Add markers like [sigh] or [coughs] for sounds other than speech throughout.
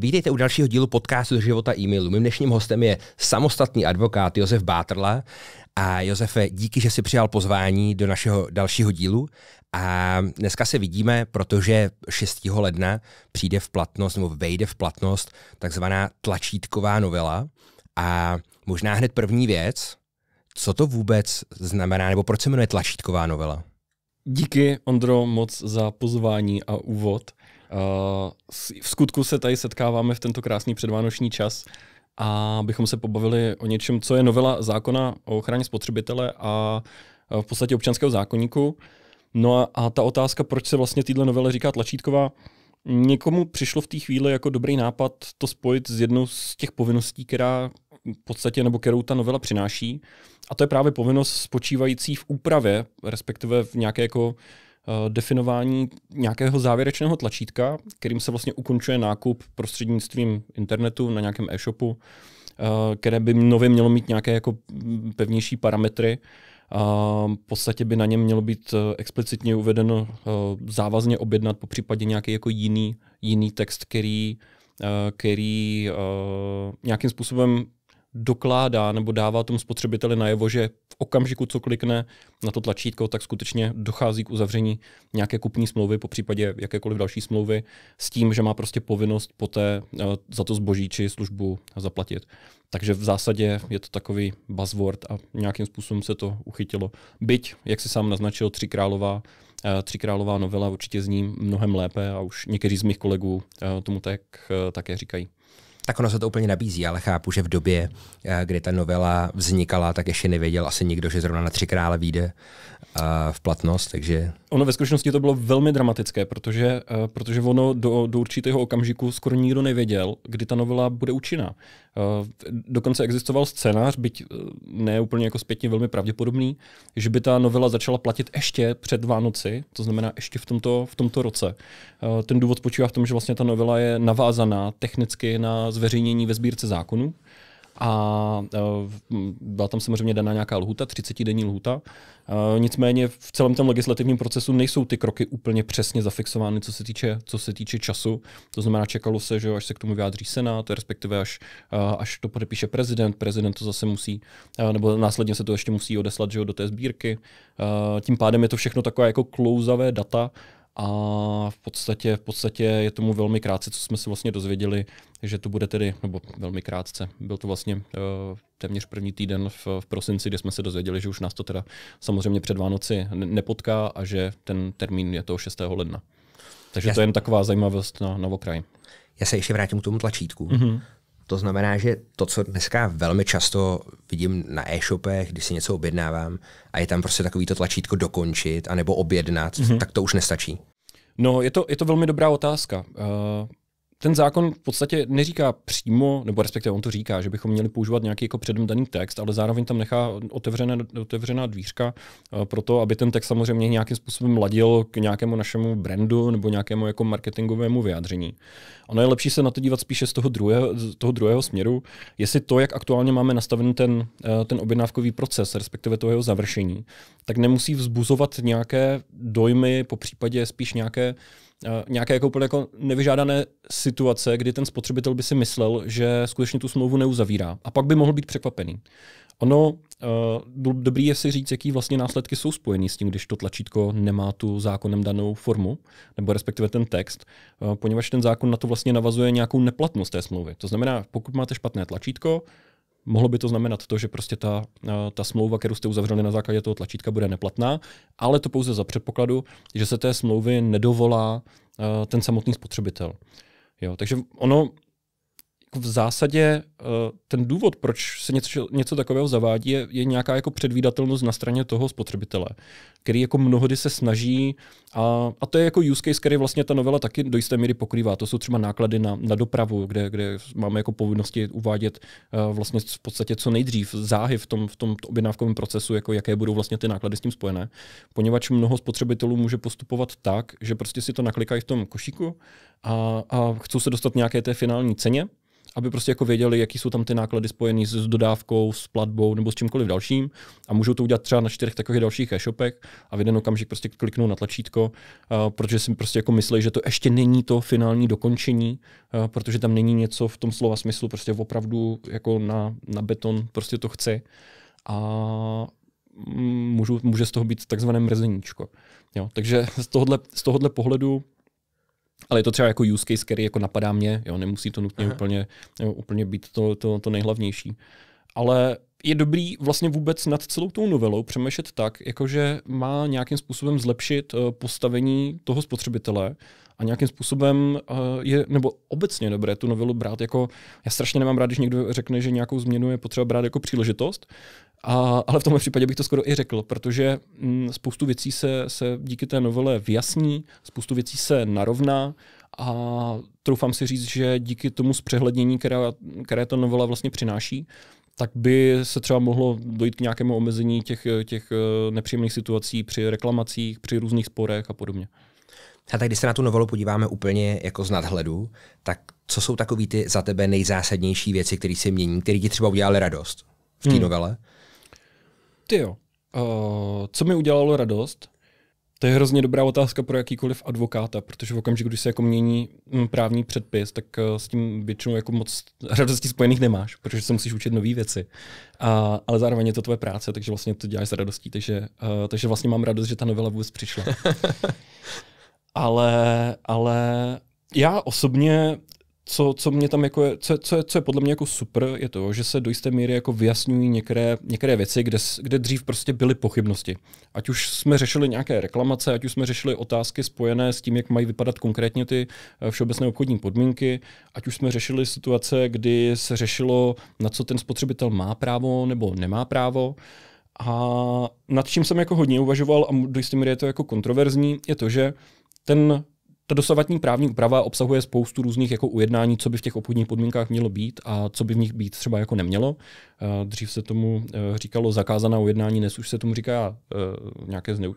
Vítejte u dalšího dílu podcastu do života e-mailu. Mým dnešním hostem je samostatný advokát Josef Bátrla. A Josefe, díky, že si přijal pozvání do našeho dalšího dílu. A dneska se vidíme, protože 6. ledna přijde v platnost nebo vejde v platnost takzvaná tlačítková novela. A možná hned první věc, co to vůbec znamená, nebo proč se jmenuje tlačítková novela? Díky, Ondro, moc za pozvání a úvod. Eh, v skutku se tady setkáváme v tento krásný předvánoční čas a bychom se pobavili o něčem, co je novela zákona o ochraně spotřebitele a eh, v podstatě občanského zákonníku. No a, a ta otázka, proč se vlastně této novele říká tlačítková, někomu přišlo v té chvíli jako dobrý nápad to spojit s jednou z těch povinností, která v podstatě nebo kterou ta novela přináší. A to je právě povinnost spočívající v úpravě, respektive v nějaké jako Eh, definování nějakého závěrečného tlačítka, kterým se vlastně ukončuje nákup prostřednictvím internetu na nějakém e-shopu, eh, které by nově mělo mít nějaké jako pevnější parametry. A eh, v podstatě by na něm mělo být explicitně uvedeno závazně objednat, po případě nějaký jako jiný, jiný text, který, který nějakým způsobem dokládá nebo dává tomu spotřebiteli najevo, že v okamžiku, co klikne na to tlačítko, tak skutečně dochází k uzavření nějaké kupní smlouvy, po případě jakékoliv další smlouvy, s tím, že má prostě povinnost poté eh, za to zboží či službu zaplatit. Takže v zásadě je to takový buzzword a nějakým způsobem se to uchytilo. Byť, jak si sám naznačil, tři králová, eh, tři králová novela určitě zní mnohem lépe a už někteří z mých kolegů eh, tomu tak také říkají tak ono se to úplně nabízí, ale chápu, že v době, eh, kdy ta novela vznikala, tak ještě nevěděl asi nikdo, že zrovna na tři krále vyjde eh, v platnost, takže... Ono ve skutečnosti to bylo velmi dramatické, protože, eh, protože ono do, do určitého okamžiku skoro nikdo nevěděl, kdy ta novela bude účinná. Dokonce existoval scénář, byť ne úplně jako zpětně velmi pravděpodobný, že by ta novela začala platit ještě před Vánoci, to znamená ještě v tomto, v tomto roce. Ten důvod spočívá v tom, že vlastně ta novela je navázaná technicky na zveřejnění ve sbírce zákonů a e, byla tam samozřejmě daná nějaká lhuta, 30-denní lhuta. E, nicméně v celém tom legislativním procesu nejsou ty kroky úplně přesně zafixovány, co se týče, co se týče času. To znamená, čekalo se, že až se k tomu vyjádří Senát, respektive až, e, až to podepíše prezident. Prezident to zase musí, nebo následně se to ještě musí odeslat že do té sbírky. Tím pádem je to všechno takové jako klouzavé data, a v podstatě, v podstatě je tomu velmi krátce, co jsme se vlastně dozvěděli, že to bude tedy, nebo velmi krátce, byl to vlastně uh, téměř první týden v, v prosinci, kdy jsme se dozvěděli, že už nás to teda samozřejmě před Vánoci nepotká a že ten termín je toho 6. ledna. Takže Já... to je jen taková zajímavost na, na okraji. Já se ještě vrátím k tomu tlačítku. Mm-hmm. To znamená, že to, co dneska velmi často vidím na e-shopech, když si něco objednávám a je tam prostě takový to tlačítko dokončit anebo objednat, mm-hmm. tak to už nestačí. No, je to, je to velmi dobrá otázka. Uh, ten zákon v podstatě neříká přímo, nebo respektive on to říká, že bychom měli používat nějaký jako předem daný text, ale zároveň tam nechá otevřené, otevřená dvířka eh, pro to, aby ten text samozřejmě nějakým způsobem ladil k nějakému našemu brandu nebo nějakému jako marketingovému vyjádření. Ono je lepší se na to dívat spíše z toho druhého, z toho druhého směru, jestli to, jak aktuálně máme nastaven ten, eh, ten objednávkový proces, respektive toho jeho završení, tak nemusí vzbuzovat nějaké dojmy, po případě spíš nějaké uh, Eh, nějaké jako úplně jako nevyžádané situace, kdy ten spotřebitel by si myslel, že skutečně tu smlouvu neuzavírá. A pak by mohl být překvapený. Ono, uh, dobrý je si říct, jaký vlastně následky jsou spojený s tím, když to tlačítko nemá tu zákonem danou formu, nebo respektive ten text, uh, poněvadž ten zákon na to vlastně navazuje nějakou neplatnost té smlouvy. To znamená, pokud máte špatné tlačítko, mohlo by to znamenat to, že prostě ta, eh, ta smlouva, kterou jste uzavřeli na základě toho tlačítka, bude neplatná, ale to pouze za předpokladu, že se té smlouvy nedovolá eh, ten samotný spotřebitel. Jo, takže ono v zásadě eh, ten důvod, proč se něco, něco takového zavádí, je, je nějaká jako předvídatelnost na straně toho spotřebitele, který jako mnohdy se snaží, a, a to je jako use case, který vlastně ta novela taky do jisté míry pokrývá. To jsou třeba náklady na, na dopravu, kde, kde máme jako povinnosti uvádět uh, vlastně v podstatě co nejdřív záhy v tom, v tom objednávkovém procesu, jako jaké budou vlastně ty náklady s tím spojené. Poněvadž mnoho spotřebitelů může postupovat tak, že prostě si to naklikají v tom košíku a, a chcou se dostat nějaké té finální ceně, aby prostě jako věděli, jaký jsou tam ty náklady spojený s, dodávkou, s platbou nebo s čímkoliv dalším. A můžou to udělat třeba na čtyřech takových dalších e-shopech a v jeden okamžik prostě kliknou na tlačítko, uh, protože si prostě jako myslí, že to ještě není to finální dokončení, uh, protože tam není něco v tom slova smyslu, prostě opravdu jako na, na beton prostě to chce A můžu, může z toho být takzvané mrzeníčko. Jo, takže z tohohle, z tohohle pohledu ale je to třeba jako use case, který jako napadá mě, jo, nemusí to nutně úplně, jo, úplně být to, to, to nejhlavnější. Ale je dobrý vlastně vůbec nad celou tou novelou přemýšlet tak, jakože má nějakým způsobem zlepšit eh, postavení toho spotřebitele a nějakým způsobem eh, je, nebo obecně dobré tu novelu brát jako, já strašně nemám rád, když někdo řekne, že nějakou změnu je potřeba brát jako příležitost, a, ale v tomhle případě bych to skoro i řekl, protože m, mm, spoustu věcí se, se díky té novele vyjasní, spoustu věcí se narovná a troufám si říct, že díky tomu zpřehlednění, které, které ta novela vlastně přináší, tak by se třeba mohlo dojít k nějakému omezení těch, těch eh, nepříjemných situací při reklamacích, při různých sporech a podobně. A tak když se na tu novelu podíváme úplně jako z nadhledu, tak co jsou takové ty za tebe nejzásadnější věci, které se mění, které ti třeba udělaly radost v té hmm. novele? Ty jo. Uh, co mi udělalo radost? To je hrozně dobrá otázka pro jakýkoliv advokáta, protože v okamžiku, když se jako mění mm, právní předpis, tak eh, s tím většinou jako moc radostí spojených nemáš, protože se musíš učit nové věci. A, ale zároveň je to tvoje práce, takže vlastně to děláš s radostí, takže, uh, takže vlastně mám radost, že ta novela vůbec přišla. [laughs] ale, ale já osobně co, co mě tam jako je, co, co, je, co je podle mě jako super, je to, že se do jisté míry jako vyjasňují některé, některé věci, kde, kde dřív prostě byly pochybnosti. Ať už jsme řešili nějaké reklamace, ať už jsme řešili otázky spojené s tím, jak mají vypadat konkrétně ty eh, všeobecné obchodní podmínky, ať už jsme řešili situace, kdy se řešilo, na co ten spotřebitel má právo nebo nemá právo. A nad čím jsem jako hodně uvažoval, a do jisté míry je to jako kontroverzní, je to, že ten ta dosavatní právní úprava obsahuje spoustu různých jako ujednání, co by v těch obchodních podmínkách mělo být a co by v nich být třeba jako nemělo. Eh, dřív se tomu eh, říkalo zakázaná ujednání, dnes už se tomu říká eh, nějaké zneu,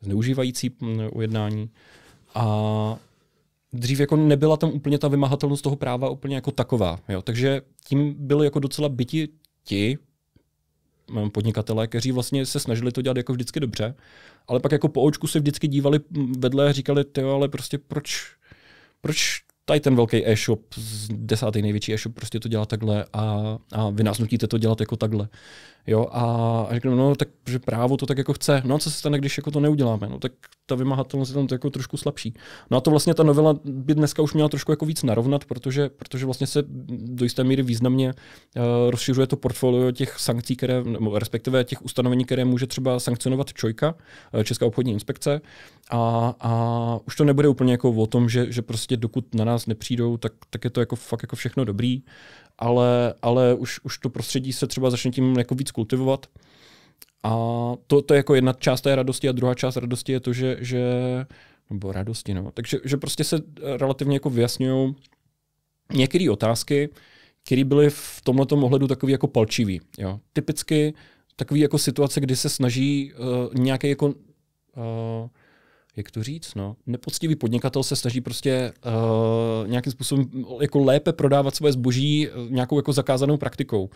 zneužívající hm, ujednání. A dřív jako nebyla tam úplně ta vymahatelnost toho práva úplně jako taková. Jo? Takže tím byly jako docela byti ti, Eh, podnikatelé, kteří vlastně se snažili to dělat jako vždycky dobře, ale pak jako po očku se vždycky dívali mm, vedle a říkali, ty ale prostě proč, proč tady ten velký e-shop, desátý největší e-shop prostě to dělá takhle a, a vy nás nutíte to dělat jako takhle. Jo, a řekneme, no tak, že právo to tak jako chce. No a co se stane, když jako to neuděláme? No tak ta vymahatelnost je tam jako trošku slabší. No a to vlastně ta novela by dneska už měla trošku jako víc narovnat, protože, protože vlastně se do jisté míry významně uh, rozšiřuje to portfolio těch sankcí, které, nebo respektive těch ustanovení, které může třeba sankcionovat Čojka, eh, Česká obchodní inspekce. A, a už to nebude úplně jako o tom, že, že prostě dokud na nás nepřijdou, tak, tak je to jako fakt jako všechno dobrý ale, ale už, už to prostředí se třeba začne tím jako víc kultivovat. A to, to je jako jedna část té radosti a druhá část radosti je to, že, že nebo radosti, no. Takže že prostě se eh, relativně jako vyjasňují některé otázky, které byly v tomhle ohledu takový jako palčivý. Jo. Typicky takový jako situace, kdy se snaží uh, nějaký jako uh, jak to říct, no, nepoctivý podnikatel se snaží prostě uh, nějakým způsobem jako lépe prodávat svoje zboží eh, nějakou jako zakázanou praktikou.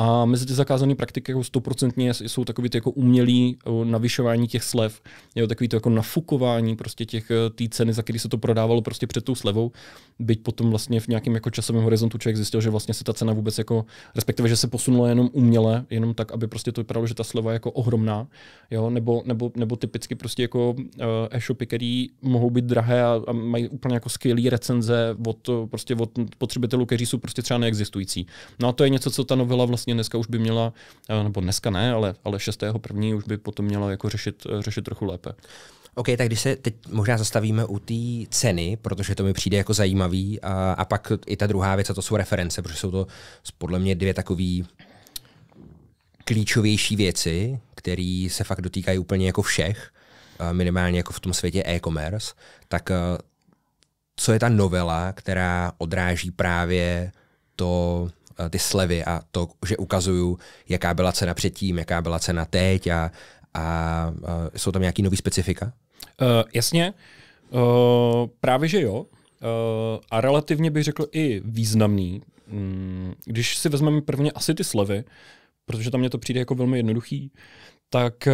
A mezi ty zakázané praktiky jako stoprocentně jsou takový ty jako umělý eh, navyšování těch slev, jo, takový to jako nafukování prostě těch eh, tý ceny, za který se to prodávalo prostě před tou slevou, byť potom vlastně v nějakém jako časovém horizontu člověk zjistil, že vlastně se ta cena vůbec jako, respektive, že se posunula jenom uměle, jenom tak, aby prostě to vypadalo, že ta sleva je jako ohromná, jo, nebo, nebo, nebo typicky prostě jako eh, e-shopy, které mohou být drahé a, a mají úplně jako skvělé recenze od, prostě od potřebitelů, kteří jsou prostě třeba neexistující. No a to je něco, co ta novela vlastně vlastně dneska už by měla, eh, nebo dneska ne, ale, ale 6. první už by potom měla jako řešit, eh, řešit trochu lépe. OK, tak když se teď možná zastavíme u té ceny, protože to mi přijde jako zajímavý, a, a pak i ta druhá věc, a to jsou reference, protože jsou to podle mě dvě takové klíčovější věci, které se fakt dotýkají úplně jako všech, minimálně jako v tom světě e-commerce, tak eh, co je ta novela, která odráží právě to Eh, ty slevy a to, že ukazuju, jaká byla cena předtím, jaká byla cena teď a, a, a eh, jsou tam nějaký nový specifika? Uh, jasně, uh, právě že jo. Uh, a relativně bych řekl i významný. Um, když si vezmeme prvně asi ty slevy, protože tam mě to přijde jako velmi jednoduchý, tak uh,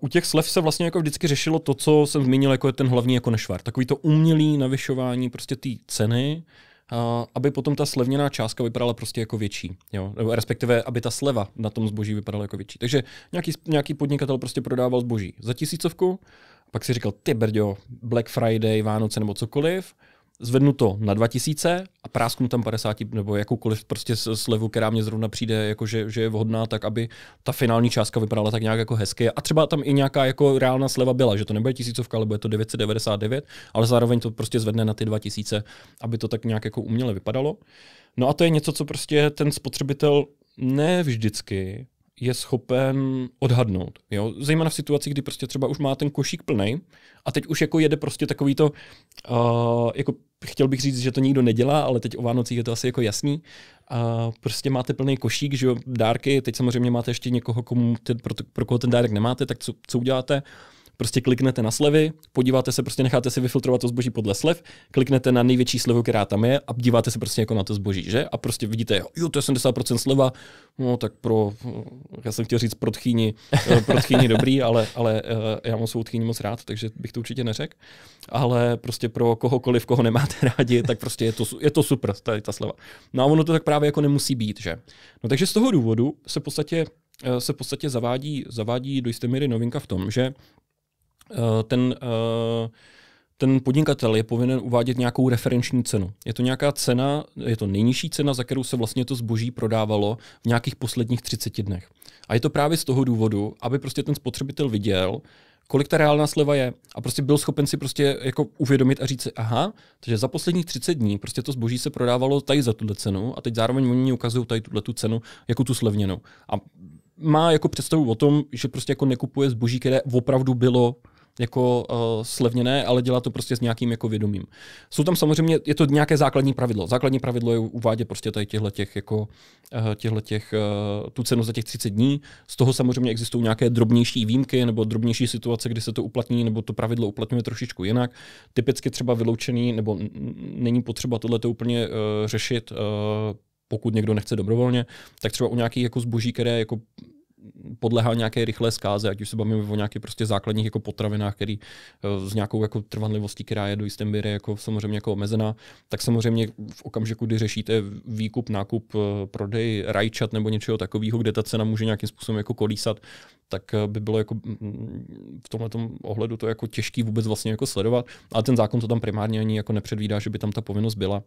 u těch slev se vlastně jako vždycky řešilo to, co jsem zmínil, jako je ten hlavní jako nešvar. Takový to umělý navyšování prostě té ceny, aby potom ta slevněná částka vypadala prostě jako větší. Jo? Nebo respektive, aby ta sleva na tom zboží vypadala jako větší. Takže nějaký, nějaký podnikatel prostě prodával zboží za tisícovku, pak si říkal, ty brďo, Black Friday, Vánoce nebo cokoliv – zvednu to na 2000 a prásknu tam 50 nebo jakoukoliv prostě slevu, která mě zrovna přijde, jako že, že je vhodná, tak aby ta finální částka vypadala tak nějak jako hezky. A třeba tam i nějaká jako reálná sleva byla, že to nebude tisícovka, ale bude to 999, ale zároveň to prostě zvedne na ty 2000, aby to tak nějak jako uměle vypadalo. No a to je něco, co prostě ten spotřebitel ne vždycky je schopen odhadnout. Jo? Zejména v situaci, kdy prostě třeba už má ten košík plný a teď už jako jede prostě takový to, uh, jako chtěl bych říct, že to nikdo nedělá, ale teď o Vánocích je to asi jako jasný. A prostě máte plný košík, že jo, dárky, teď samozřejmě máte ještě někoho, komu ten, pro, pro koho ten dárek nemáte, tak co, co uděláte? Uh, Prostě kliknete na slevy, podíváte se, prostě necháte si vyfiltrovat to zboží podle slev, kliknete na největší slevu, která tam je a díváte se prostě jako na to zboží, že? A prostě vidíte, jo, to je 70% sleva, no tak pro, já jsem chtěl říct pro tchýni, eh, pro tchýni [laughs] dobrý, ale, ale eh, já mám svou tchýni moc rád, takže bych to určitě neřekl. Ale prostě pro kohokoliv, koho nemáte [laughs] rádi, tak prostě je to, je to super, tady ta sleva. No a ono to tak právě jako nemusí být, že? No takže z toho důvodu se v podstatě eh, se v podstatě zavádí, zavádí do jisté míry novinka v tom, že Eh, ten, eh, ten podnikatel je povinen uvádět nějakou referenční cenu. Je to nějaká cena, je to nejnižší cena, za kterou se vlastně to zboží prodávalo v nějakých posledních 30 dnech. A je to právě z toho důvodu, aby prostě ten spotřebitel viděl, kolik ta reálná sleva je. A prostě byl schopen si prostě jako uvědomit a říct si, aha, takže za posledních 30 dní prostě to zboží se prodávalo tady za tuhle cenu a teď zároveň oni mi ukazují tady tuhle tu cenu jako tu slevněnou. A má jako představu o tom, že prostě jako nekupuje zboží, které opravdu bylo uh, jako uh, slevněné, ale dělá to prostě s nějakým jako vědomím. Jsou tam samozřejmě, je to nějaké základní pravidlo. Základní pravidlo je uvádět prostě tady těchto těch, jako, uh, těch, uh, tu cenu za těch 30 dní. Z toho samozřejmě existují nějaké drobnější výjimky nebo drobnější situace, kdy se to uplatní nebo to pravidlo uplatňuje trošičku jinak. Typicky třeba vyloučený nebo není potřeba tohle úplně uh, řešit, uh, pokud někdo nechce dobrovolně, tak třeba u nějakých jako zboží, které jako podlehá nějaké rychlé zkáze, ať už se bavíme o nějakých prostě základních jako potravinách, který eh, s nějakou jako trvanlivostí, která je do jisté míry jako samozřejmě jako omezená, tak samozřejmě v okamžiku, kdy řešíte výkup, nákup, eh, prodej rajčat nebo něčeho takového, kde ta cena může nějakým způsobem jako kolísat, tak eh, by bylo jako mm, mm, v tomhle ohledu to jako těžký vůbec vlastně jako sledovat, ale ten zákon to tam primárně ani jako nepředvídá, že by tam ta povinnost byla.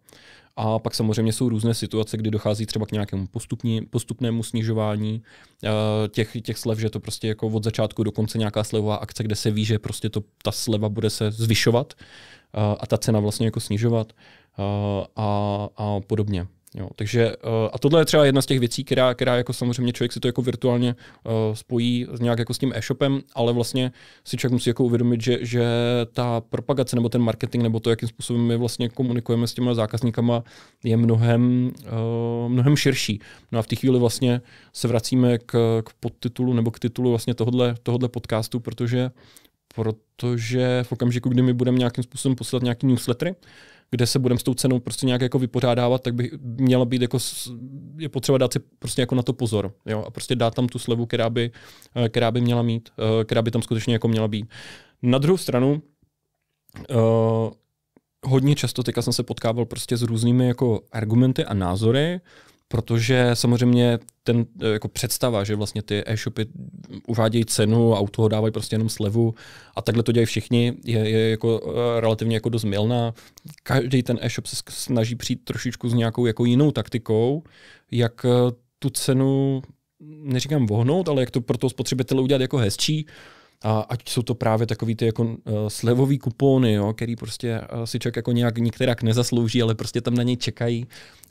A pak samozřejmě jsou různé situace, kdy dochází třeba k nějakému postupní, postupnému snižování uh, těch, těch slev, že to prostě jako od začátku do konce nějaká slevová akce, kde se ví, že prostě to, ta sleva bude se zvyšovat uh, a ta cena vlastně jako snižovat uh, a, a podobně. Jo, takže eh, a tohle je třeba jedna z těch věcí, která, která jako samozřejmě člověk si to jako virtuálně eh, spojí nějak jako s tím e-shopem, ale vlastně si člověk musí jako uvědomit, že, že ta propagace nebo ten marketing nebo to, jakým způsobem my vlastně komunikujeme s těma zákazníkama, je mnohem, eh, mnohem širší. No a v té chvíli vlastně se vracíme k, k podtitulu nebo k titulu vlastně tohodle, tohodle podcastu, protože protože v okamžiku, kdy my budeme nějakým způsobem posílat nějaký newslettery, kde se budeme s tou cenou prostě nějak jako vypořádávat, tak by měla být jako, je potřeba dát si prostě jako na to pozor, jo, a prostě dát tam tu slevu, která by, eh, která by měla mít, eh, která by tam skutečně jako měla být. Na druhou stranu, uh, hodně často teďka jsem se potkával prostě s různými jako argumenty a názory, protože samozřejmě ten eh, jako představa, že vlastně ty e-shopy uvádějí cenu a u toho dávají prostě jenom slevu a takhle to dělají všichni, je, je jako eh, relativně jako dost milná. Každý ten e-shop se snaží přijít trošičku s nějakou jako jinou taktikou, jak eh, tu cenu, neříkám vohnout, ale jak to pro toho spotřebitele udělat jako hezčí, a ať jsou to právě takový ty jako uh, slevový kupony, jo, který prostě uh, si člověk jako nějak některák nezaslouží, ale prostě tam na něj čekají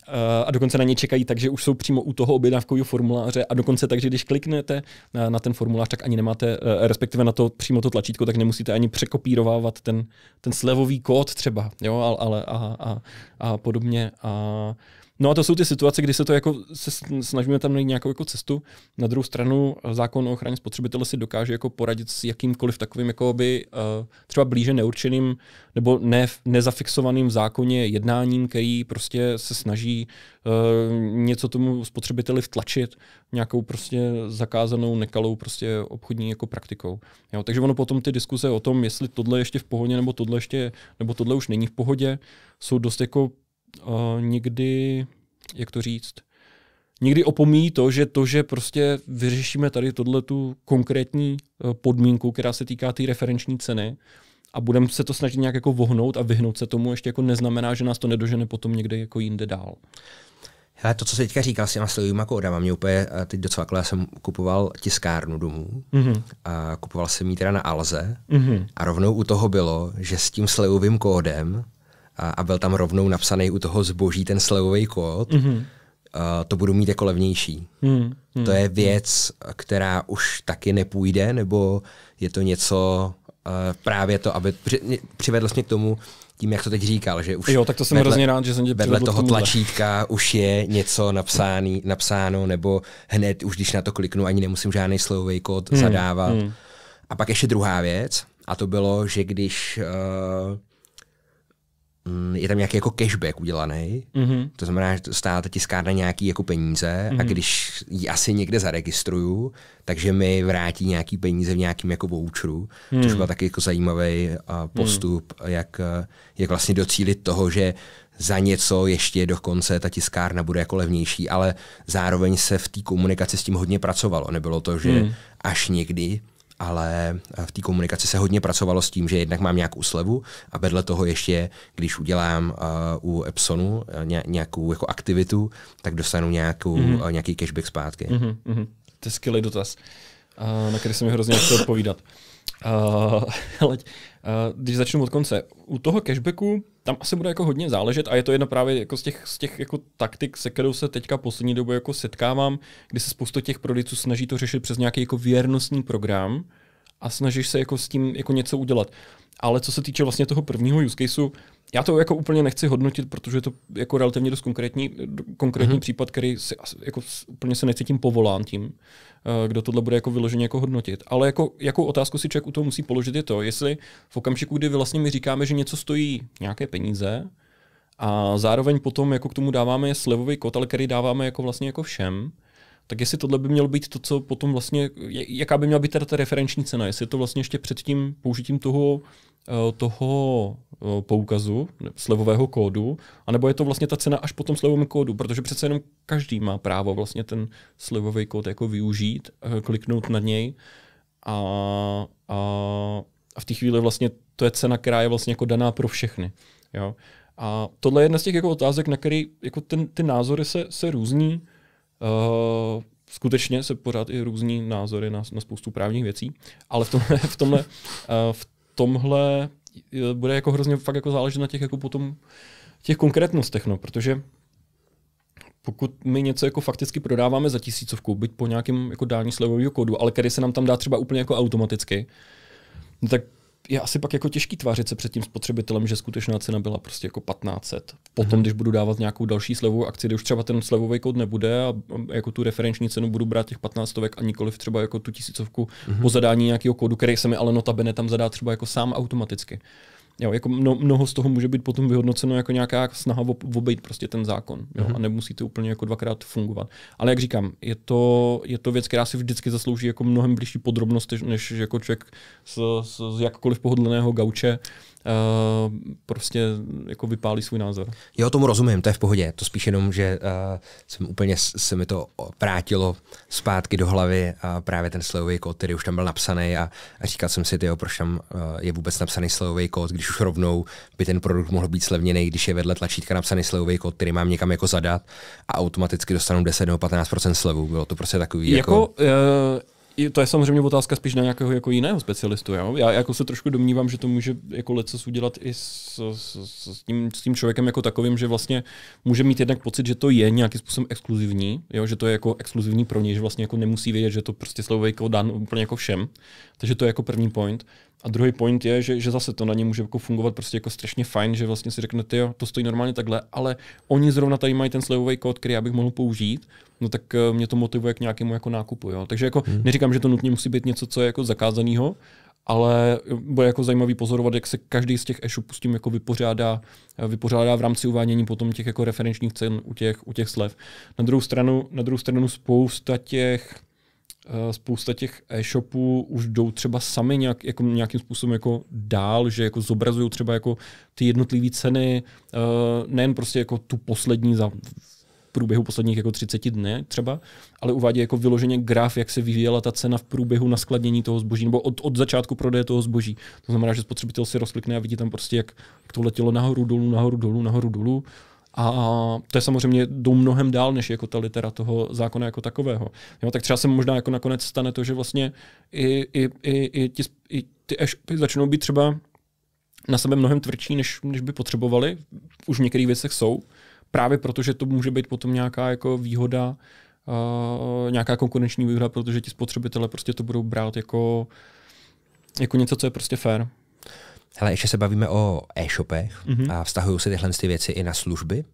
Eh, a dokonce na ně čekají tak, že už jsou přímo u toho objednávkového formuláře a dokonce tak, že když kliknete na ten formulář, tak ani nemáte, eh, respektive na to přímo to tlačítko, tak nemusíte ani překopírovávat ten, ten slevový kód třeba, jo, ale a, a, a podobně. A, No a to jsou ty situace, kdy se to jako se snažíme tam najít nějakou jako cestu. Na druhou stranu eh, zákon o ochraně spotřebitele si dokáže jako poradit s jakýmkoliv takovým jako by eh, třeba blíže neurčeným nebo ne, nezafixovaným v zákoně jednáním, který prostě se snaží eh, něco tomu spotřebiteli vtlačit nějakou prostě zakázanou, nekalou prostě obchodní jako praktikou. Jo, takže ono potom ty diskuze o tom, jestli tohle ještě v pohodě nebo tohle ještě, nebo tohle už není v pohodě, jsou dost jako uh, nikdy, jak to říct, nikdy opomíjí to, že to, že prostě vyřešíme tady tohle tu konkrétní e, podmínku, která se týká té tý referenční ceny a budeme se to snažit nějak jako vohnout a vyhnout se tomu, ještě jako neznamená, že nás to nedožene potom někde jako jinde dál. Hele, to, co jsi teďka říkal s těma slevovými kódama, mě úplně e, teď docela já jsem kupoval tiskárnu domů mm-hmm. a kupoval jsem ji teda na Alze mm-hmm. a rovnou u toho bylo, že s tím slevovým kódem a, a byl tam rovnou napsaný u toho zboží ten slevový kód, mm-hmm. a, to budu mít jako levnější. mm hmm. To je věc, která už taky nepůjde, nebo je to něco a, právě to, aby při, přivedl jsi mě k tomu, tím, jak to teď říkal, že už jo, tak to jsem vedle, hrozně rád, že jsem tě vedle toho tlačítka už je něco napsáný, napsáno, nebo hned už když na to kliknu, ani nemusím žádný slovový kód hmm, zadávat. Hmm. A pak ještě druhá věc, a to bylo, že když uh, Mm, je tam nějaký jako cashback udělaný, mm-hmm. to znamená, že stát tiskárna nějaký jako peníze mm-hmm. a mhm. když ji asi někde zaregistruju, takže mi vrátí nějaký peníze v nějakým jako voucheru, mm což mhm. byl taky jako zajímavý uh, postup, mm jak, eh, jak vlastně docílit toho, že za něco ještě dokonce ta tiskárna bude jako levnější, ale zároveň se v té komunikaci s tím hodně pracovalo. Nebylo to, že mm. až někdy ale eh, v té komunikaci se hodně pracovalo s tím, že jednak mám nějakou slevu a vedle toho ještě, když udělám uh, u Epsonu eh, nějakou jako aktivitu, tak dostanu nějakou, mm-hmm. uh, nějaký cashback zpátky. Mm-hmm, mm-hmm. To je skvělý dotaz, uh, na který jsem mi hrozně chtěl odpovídat. Uh, ale, uh, když začnu od konce, u toho cashbacku tam asi bude jako hodně záležet a je to jedna právě jako z těch, z těch jako taktik, se kterou se teďka poslední dobu jako setkávám, kdy se spousta těch prodejců snaží to řešit přes nějaký jako věrnostní program a snažíš se jako s tím jako něco udělat. Ale co se týče vlastně toho prvního use caseu, já to jako úplně nechci hodnotit, protože je to jako relativně dost konkrétní, konkrétní mm-hmm. případ, který si, jako úplně se tím povolán tím, eh, kdo tohle bude jako vyloženě jako hodnotit. Ale jako, jakou otázku si člověk u toho musí položit je to, jestli v okamžiku, kdy vlastně my říkáme, že něco stojí nějaké peníze, a zároveň potom jako k tomu dáváme slevový kód, ale který dáváme jako vlastně jako všem, tak jestli tohle by mělo být to, co potom vlastně, jaká by měla být teda ta referenční cena, jestli je to vlastně ještě před tím použitím toho Eh, toho eh, poukazu, slevového kódu, anebo je to vlastně ta cena až po tom slevovém kódu, protože přece jenom každý má právo vlastně ten slevový kód jako využít, eh, kliknout na něj a, a, a v té chvíli vlastně to je cena, která je vlastně jako daná pro všechny. Jo? A tohle je jedna z těch jako otázek, na který jako ten, ty názory se, se různí. Uh, skutečně se pořád i různí názory na, na spoustu právních věcí, ale v tomhle, v tomhle, uh, v tomhle eh, bude jako hrozně fakt jako záležet na těch jako potom těch konkrétnostech, no, protože pokud my něco jako fakticky prodáváme za tisícovku, byť po nějakém jako dání slevového kódu, ale který se nám tam dá třeba úplně jako automaticky, no tak je asi pak jako těžký tvářit se před tím spotřebitelem, že skutečná cena byla prostě jako 1500. Potom, hmm. když budu dávat nějakou další slevovou akci, kde už třeba ten slevový kód nebude a jako tu referenční cenu budu brát těch 15 stovek a nikoliv třeba jako tu tisícovku hmm. po zadání nějakého kódu, který se mi ale notabene tam zadá třeba jako sám automaticky. Jo, jako mno, mnoho z toho může být potom vyhodnoceno jako nějaká snaha obejít prostě ten zákon. Jo, mm-hmm. A nemusí to úplně jako dvakrát fungovat. Ale jak říkám, je to, je to věc, která si vždycky zaslouží jako mnohem blížší podrobnost, než jako člověk z, z, z jakkoliv pohodlného gauče prostě jako vypálí svůj názor. Jo, tomu rozumím, to je v pohodě. To spíš jenom, že uh, jsem úplně se mi to vrátilo zpátky do hlavy a právě ten slovový kód, který už tam byl napsaný a, a říkal jsem si, tyjo, proč tam uh, je vůbec napsaný slovový kód, když už rovnou by ten produkt mohl být slevněný, když je vedle tlačítka napsaný slovový kód, který mám někam jako zadat a automaticky dostanu 10 nebo 15 slevu. Bylo to prostě takový jako... jako uh to je samozřejmě otázka spíš na nějakého jako jiného specialistu. Jo? Já jako se trošku domnívám, že to může jako leco udělat i s, s, s, tím, s tím člověkem jako takovým, že vlastně může mít jednak pocit, že to je nějakým způsobem exkluzivní, jo? že to je jako exkluzivní pro něj, že vlastně jako nemusí vědět, že to prostě slovo jako dán úplně jako všem. Takže to je jako první point. A druhý point je, že, že zase to na ně může jako fungovat prostě jako strašně fajn, že vlastně si řeknete, jo, to stojí normálně takhle, ale oni zrovna tady mají ten slevový kód, který já bych mohl použít, no tak eh, mě to motivuje k nějakému jako nákupu. Jo. Takže jako hmm. neříkám, že to nutně musí být něco, co je jako zakázaného, ale eh, bude jako zajímavý pozorovat, jak se každý z těch e-shopů s tím jako vypořádá, eh, vypořádá v rámci uvádění potom těch jako referenčních cen u těch, u těch slev. Na druhou stranu, na druhou stranu spousta těch Eh, spousta těch e-shopů už jdou třeba sami nějak, jako nějakým způsobem jako dál, že jako zobrazují třeba jako ty jednotlivé ceny, eh, nejen prostě jako tu poslední za průběhu posledních jako 30 dne třeba, ale uvádí jako vyloženě graf, jak se vyvíjela ta cena v průběhu naskladnění toho zboží, nebo od, od začátku prodeje toho zboží. To znamená, že spotřebitel si rozklikne a vidí tam prostě, jak, jak to letělo nahoru, dolů, nahoru, dolů, nahoru, dolů. A to je samozřejmě do mnohem dál, než jako ta litera toho zákona jako takového. Jo, tak třeba se možná jako nakonec stane to, že vlastně i, i, i, i, ti, i ty e-shopy začnou být třeba na sebe mnohem tvrdší, než, než by potřebovali. Už v některých věcech jsou. Právě protože to může být potom nějaká jako výhoda, uh, nějaká konkurenční výhoda, protože ti spotřebitelé prostě to budou brát jako, jako něco, co je prostě fair. Hele, ještě se bavíme o e-shopech mm-hmm. a vztahují se tyhle ty věci i na služby?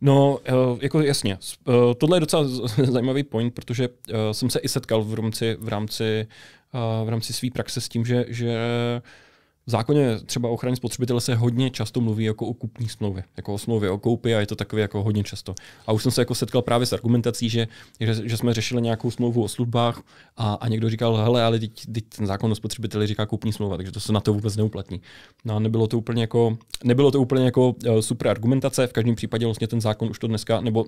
No, eh, jako jasně. Eh, tohle je docela [laughs] zajímavý point, protože eh, jsem se i setkal v rámci, v rámci, v rámci své praxe s tím, že, že v zákoně třeba ochraně spotřebitele se hodně často mluví jako o kupní smlouvě, jako o smlouvě o koupi a je to takové jako hodně často. A už jsem se jako setkal právě s argumentací, že, že, že jsme řešili nějakou smlouvu o službách a, a někdo říkal, hele, ale teď, teď ten zákon o spotřebiteli říká kupní smlouva, takže to se na to vůbec neuplatní. No a nebylo to úplně jako, nebylo to úplně jako uh, super argumentace, v každém případě vlastně ten zákon už to dneska, nebo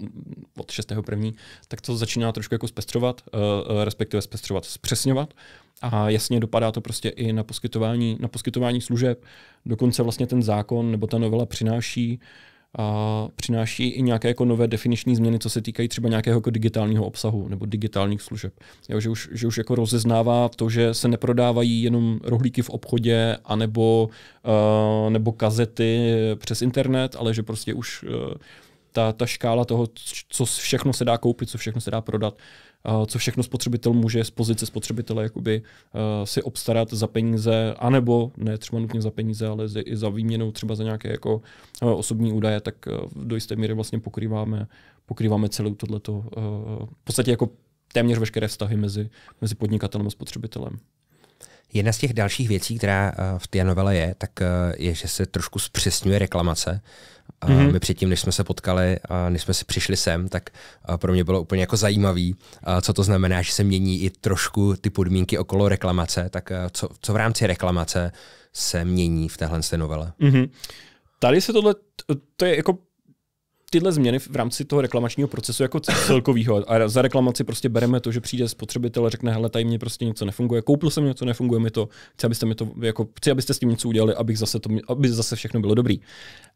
od 6.1., tak to začíná trošku jako zpestřovat, uh, respektive zpestřovat, zpřesňovat. A jasně dopadá to prostě i na poskytování, na poskytování služeb. Dokonce vlastně ten zákon nebo ta novela přináší a přináší i nějaké jako nové definiční změny, co se týkají třeba nějakého jako digitálního obsahu nebo digitálních služeb. Jo, že, už, že už jako rozeznává to, že se neprodávají jenom rohlíky v obchodě anebo, uh, nebo kazety přes internet, ale že prostě už uh, ta, ta škála toho, co všechno se dá koupit, co všechno se dá prodat, co všechno spotřebitel může z pozice spotřebitele jakoby, eh, si obstarat za peníze, anebo ne třeba nutně za peníze, ale i za výměnou třeba za nějaké jako eh, osobní údaje, tak eh, do jisté míry vlastně pokrýváme, pokrýváme celou tohleto, v podstatě jako téměř veškeré vztahy mezi, mezi podnikatelem a spotřebitelem. Jedna z těch dalších věcí, která eh, v té novele je, tak eh, je, že se trošku zpřesňuje reklamace. Mm-hmm. My předtím, než jsme se potkali, než jsme si přišli sem, tak pro mě bylo úplně jako zajímavý, co to znamená, že se mění i trošku ty podmínky okolo reklamace. Tak co, co v rámci reklamace se mění v téhle novele? Mm-hmm. Tady se tohle, to je jako tyhle změny v rámci toho reklamačního procesu jako celkovýho A za reklamaci prostě bereme to, že přijde spotřebitel a řekne, hele, tady mě prostě něco nefunguje, koupil jsem něco, nefunguje mi to, chci, abyste, mi to, jako, chci, abyste s tím něco udělali, abych zase to, aby zase všechno bylo dobrý.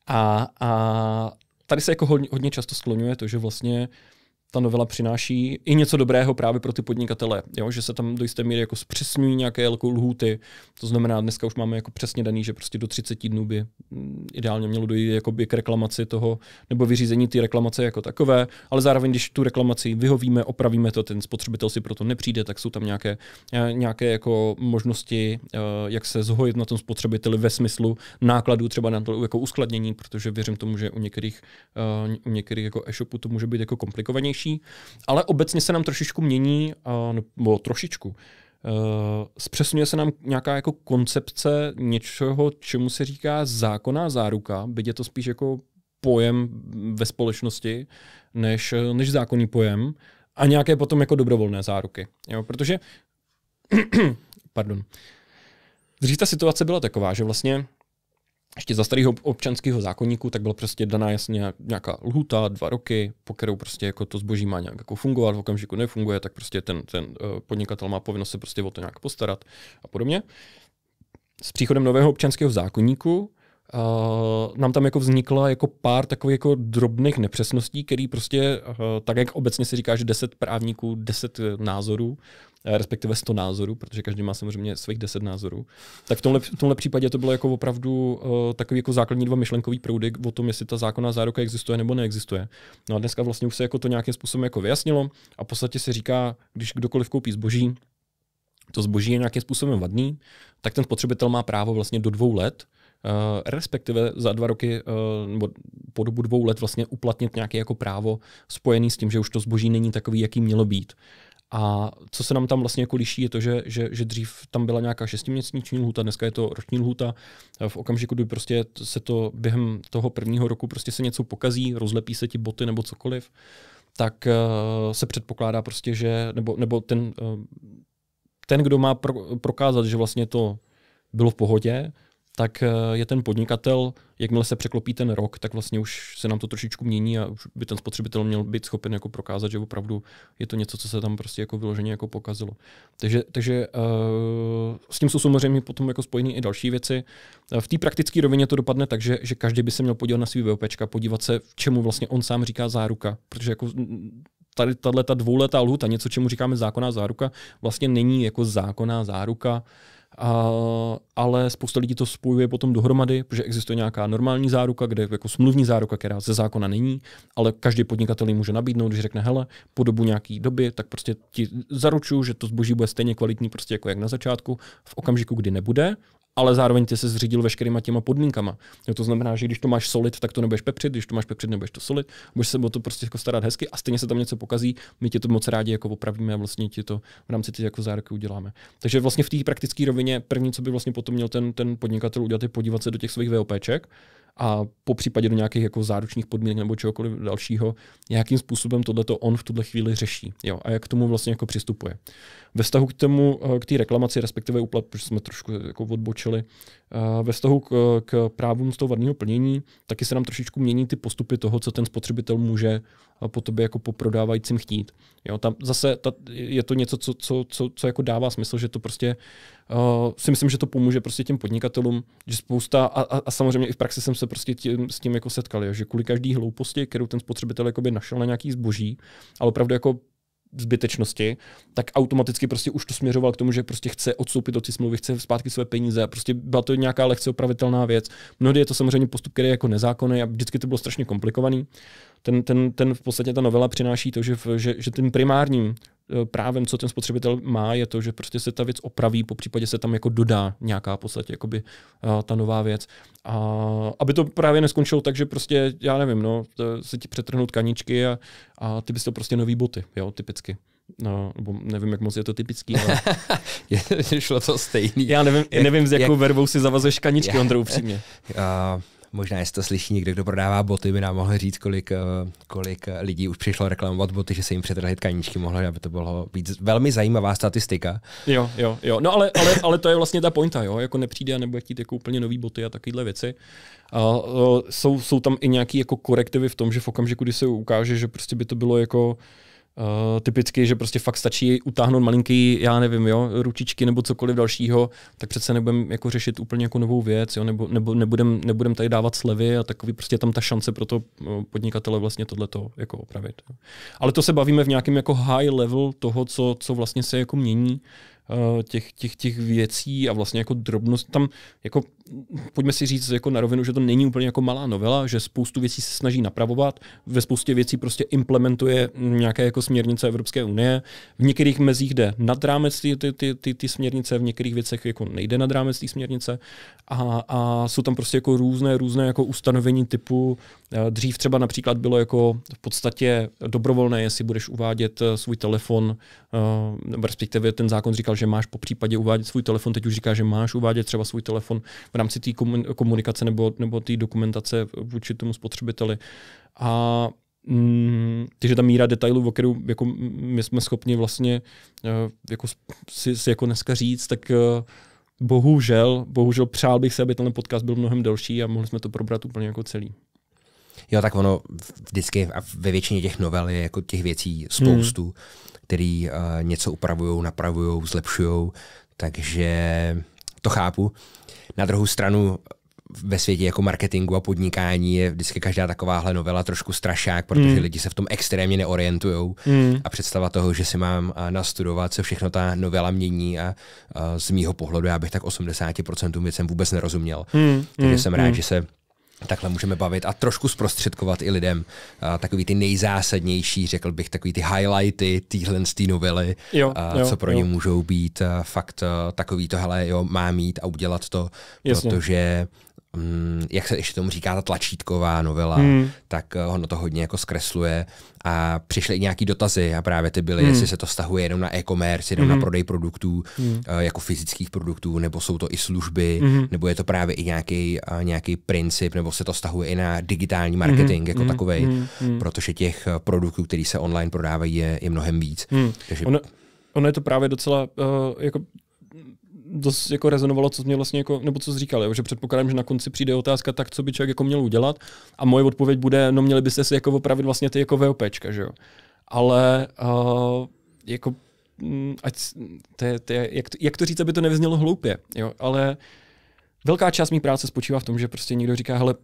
A, a tady se jako hodně, hodně často skloňuje to, že vlastně uh, ta novela přináší i něco dobrého právě pro ty podnikatele, jo? že se tam do jisté míry jako zpřesňují nějaké jako lhůty. To znamená, dneska už máme jako přesně daný, že prostě do 30 dnů by mm, ideálně mělo dojít jakoby k reklamaci toho, nebo vyřízení té reklamace jako takové, ale zároveň, když tu reklamaci vyhovíme, opravíme to, ten spotřebitel si proto nepřijde, tak jsou tam nějaké, eh, nějaké jako možnosti, eh, jak se zhojit na tom spotřebiteli ve smyslu nákladů třeba na to jako uskladnění, protože věřím tomu, že u některých, eh, u některých jako e-shopů to může být jako komplikovanější složitější, ale obecně se nám trošičku mění, eh, nebo trošičku, Uh, se nám nějaká jako koncepce něčeho, čemu se říká zákonná záruka, byť je to spíš jako pojem ve společnosti, než, než zákonný pojem, a nějaké potom jako dobrovolné záruky. Jo, protože, [clears throat] pardon, dřív ta situace byla taková, že vlastně ještě za starého občanského zákonníku, tak byla prostě daná jasně nějaká lhuta, dva roky, po kterou prostě jako to zboží má nějak jako fungovat, v okamžiku nefunguje, tak prostě ten, ten eh, podnikatel má povinnost se prostě o to nějak postarat a podobně. S příchodem nového občanského zákonníku Eh, nám tam jako vznikla jako pár takových jako drobných nepřesností, který prostě, uh, tak jak obecně se říká, že 10 právníků, 10 eh, názorů, respektive 100 názorů, protože každý má samozřejmě svých 10 názorů. Tak v tomhle, v tomhle případě to bylo jako opravdu uh, takový jako základní dva myšlenkový proudy o tom, jestli ta zákonná záruka existuje nebo neexistuje. No a dneska vlastně už se jako to nějakým způsobem jako vyjasnilo a v podstatě se říká, když kdokoliv koupí zboží, to zboží je nějakým způsobem vadný, tak ten spotřebitel má právo vlastně do dvou let uh, Eh, respektive za dva roky eh, nebo po dobu dvou let vlastně uplatnit nějaké jako právo spojené s tím, že už to zboží není takový, jaký mělo být. A co se nám tam vlastně jako liší, je to, že, že, že dřív tam byla nějaká šestiměsíční lhuta, dneska je to roční lhuta. Eh, v okamžiku, kdy prostě se to během toho prvního roku prostě se něco pokazí, rozlepí se ti boty nebo cokoliv, tak se předpokládá prostě, že, nebo, nebo ten, ten, kdo má pro, prokázat, že vlastně to bylo v pohodě, tak eh, je ten podnikatel, jakmile se překlopí ten rok, tak vlastně už se nám to trošičku mění a už by ten spotřebitel měl být schopen jako prokázat, že opravdu je to něco, co se tam prostě jako vyloženě jako pokazilo. Takže, takže uh, s tím jsou samozřejmě potom jako spojené i další věci. V té praktické rovině to dopadne tak, že, že každý by se měl podívat na svý VOP, podívat se, čemu vlastně on sám říká záruka, protože jako tady tahle ta dvouletá lhuta, něco, čemu říkáme zákonná záruka, vlastně není jako zákonná záruka. Uh, a, ale spousta lidí to spojuje potom dohromady, protože existuje nějaká normální záruka, kde jako smluvní záruka, která ze zákona není, ale každý podnikatel ji může nabídnout, když řekne, hele, po dobu nějaký doby, tak prostě ti zaručuju, že to zboží bude stejně kvalitní, prostě jako jak na začátku, v okamžiku, kdy nebude, ale zároveň ty se zřídil veškerýma těma podmínkama. Jo, to znamená, že když to máš solid, tak to nebudeš pepřit, když to máš pepřit, nebudeš to solid, můžeš se o to prostě jako starat hezky a stejně se tam něco pokazí, my ti to moc rádi jako opravíme a vlastně ti to v rámci těch jako záruky uděláme. Takže vlastně v té praktické rovině první, co by vlastně potom měl ten, ten podnikatel udělat, je podívat se do těch svých VOPček a po případě do nějakých jako záručních podmínek nebo čehokoliv dalšího, jakým způsobem tohleto on v tuhle chvíli řeší jo, a jak k tomu vlastně jako přistupuje. Ve vztahu k tomu, eh, k té reklamaci, respektive úplat, protože jsme trošku jako odbočili, Eh, ve vztahu k, k právům z toho vadného plnění, taky se nám trošičku mění ty postupy toho, co ten spotřebitel může eh, po tobě jako po prodávajícím chtít. Jo, tam zase ta, je to něco, co, co, co, co jako dává smysl, že to prostě uh, si myslím, že to pomůže prostě těm podnikatelům, že spousta, a, a, a samozřejmě i v praxi jsem se prostě tím, s tím jako setkal, jo, že kvůli každý hlouposti, kterou ten spotřebitel našel na nějaký zboží, ale opravdu jako zbytečnosti, tak automaticky prostě už to směřoval k tomu, že prostě chce odstoupit od ty smlouvy, chce zpátky své peníze prostě byla to nějaká lehce opravitelná věc. Mnohdy je to samozřejmě postup, který je jako nezákonný a vždycky to bylo strašně komplikovaný. Ten, ten, ten v podstatě ta novela přináší to, že, že, že tím primárním Eh, právem, co ten spotřebitel má, je to, že prostě se ta věc opraví, po případě se tam jako dodá nějaká v podstatě jakoby, uh, ta nová věc. A aby to právě neskončilo tak, že prostě, já nevím, no, se ti přetrhnou tkaničky a, a ty bys to prostě nový boty, jo, typicky. No, nebo nevím, jak moc je to typický, ale... [laughs] je, šlo to stejný. Já nevím, jak, nevím s jakou jak, vervou si zavazuješ kaničky, jak, Ondro, upřímně. Uh, [laughs] možná jestli to slyší někdo, kdo prodává boty, by nám mohl říct, kolik, eh, kolik eh, lidí už přišlo reklamovat boty, že se jim přetrhly tkaníčky, mohlo, aby to bylo být velmi zajímavá statistika. Jo, jo, jo. No ale, ale, ale to je vlastně ta pointa, jo. Jako nepřijde a nebude chtít jako úplně nový boty a takovéhle věci. A, a, eh, jsou, jsou tam i nějaké jako korektivy v tom, že v okamžiku, kdy se ukáže, že prostě by to bylo jako Eh, typicky, že prostě fakt stačí utáhnout malinký, já nevím, jo, ručičky nebo cokoliv dalšího, tak přece nebudeme jako řešit úplně jako novou věc, jo, nebo, nebo nebudem, nebudem tady dávat slevy a takový prostě tam ta šance pro to eh, podnikatele vlastně tohleto jako opravit. Jo. Ale to se bavíme v nějakém jako high level toho, co, co vlastně se jako mění eh, těch, těch, těch věcí a vlastně jako drobnost. Tam jako pojďme si říct jako na rovinu, že to není úplně jako malá novela, že spoustu věcí se snaží napravovat, ve spoustě věcí prostě implementuje nějaké jako směrnice Evropské unie. V některých mezích jde nad rámec ty, ty, ty, ty, ty směrnice, v některých věcech jako nejde nad rámec ty směrnice a, a, jsou tam prostě jako různé, různé jako ustanovení typu, eh, dřív třeba například bylo jako v podstatě dobrovolné, jestli budeš uvádět eh, svůj telefon, eh, respektive ten zákon říkal, že máš po případě uvádět svůj telefon, teď už říká, že máš uvádět třeba svůj telefon v rámci té komunikace nebo, nebo té dokumentace vůči tomu spotřebiteli. A Hmm, takže ta míra detailů, o kterou jako my jsme schopni vlastně eh, jako si, si jako dneska říct, tak eh, bohužel, bohužel přál bych se, aby ten podcast byl mnohem delší a mohli jsme to probrat úplně jako celý. Jo, tak ono vždycky a ve většině těch novel je jako těch věcí spoustu, hmm. který uh, něco upravují, napravují, zlepšují, takže to chápu. Na druhou stranu ve světě jako marketingu a podnikání je vždycky každá takováhle novela trošku strašák, protože mm. lidi se v tom extrémně neorientují mm. a představa toho, že si mám nastudovat, co všechno ta novela mění a, a z mýho pohledu já bych tak 80% věcem vůbec nerozuměl. Mm. Takže mm. jsem rád, mm. že se takhle můžeme bavit a trošku zprostředkovat i lidem uh, takový ty nejzásadnější, řekl bych, takový ty highlighty téhle z té novely, jo, uh, jo, co pro jo. ně můžou být uh, fakt uh, takový to, hele, jo, má mít a udělat to, Jasně. protože Mm, jak se ještě tomu říká, ta tlačítková novela, hmm. tak eh, ono to hodně jako zkresluje a přišly i nějaký dotazy a právě ty byly, hmm. jestli se to stahuje jenom na e-commerce, jenom hmm. na prodej produktů, hmm. Eh, jako fyzických produktů, nebo jsou to i služby, hmm. nebo je to právě i nějaký, eh, nějaký princip, nebo se to stahuje i na digitální hmm. marketing hmm. jako hmm. takovej, hmm. hmm. protože těch produktů, které se online prodávají, je, je mnohem víc. Hmm. Takže... Ono, ono je to právě docela uh, jako dost jako rezonovalo, co mě vlastně jako, nebo co říkali, že předpokládám, že na konci přijde otázka, tak co by člověk jako měl udělat a moje odpověď bude, no měli byste si jako opravit vlastně ty jako VOPčka, že jo. Ale uh, jako, mm, ať, to je, to je, jak, to, jak to říct, aby to nevyznělo hloupě, jo, ale velká část mý práce spočívá v tom, že prostě někdo říká, hele,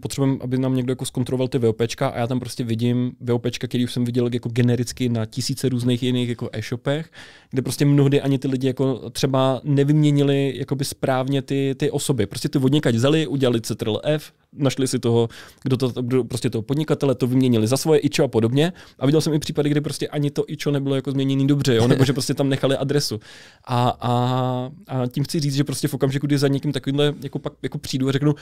potřebujeme, aby nám někdo jako zkontroloval ty VOPčka a já tam prostě vidím VOPčka, který už jsem viděl jako genericky na tisíce různých jiných jako e-shopech, kde prostě mnohdy ani ty lidi jako třeba nevyměnili jakoby správně ty, ty osoby. Prostě ty vodníkať vzali, udělali Ctrl F, našli si toho, kdo, to, kdo prostě toho podnikatele, to vyměnili za svoje ičo a podobně. A viděl jsem i případy, kdy prostě ani to ičo nebylo jako změněný dobře, jo? nebo že prostě tam nechali adresu. A, a, a, tím chci říct, že prostě v okamžiku, kdy za někým takovýmhle jako, pak, jako přijdu a řeknu,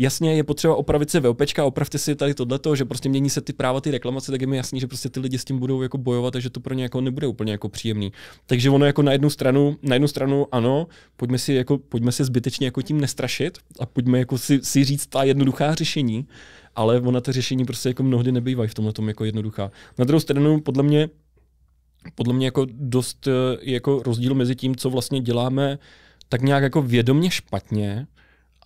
jasně je potřeba opravit si VOPčka, opravte si tady tohleto, že prostě mění se ty práva, ty reklamace, tak je mi jasný, že prostě ty lidi s tím budou jako bojovat a že to pro ně jako nebude úplně jako příjemný. Takže ono jako na jednu stranu, na jednu stranu ano, pojďme si, jako, pojďme si zbytečně jako tím nestrašit a pojďme jako si, si říct ta jednoduchá řešení, ale ona ta řešení prostě jako mnohdy nebývají v tomhle tom jako jednoduchá. Na druhou stranu, podle mě, podle mě jako dost eh, jako rozdíl mezi tím, co vlastně děláme tak nějak jako vědomně špatně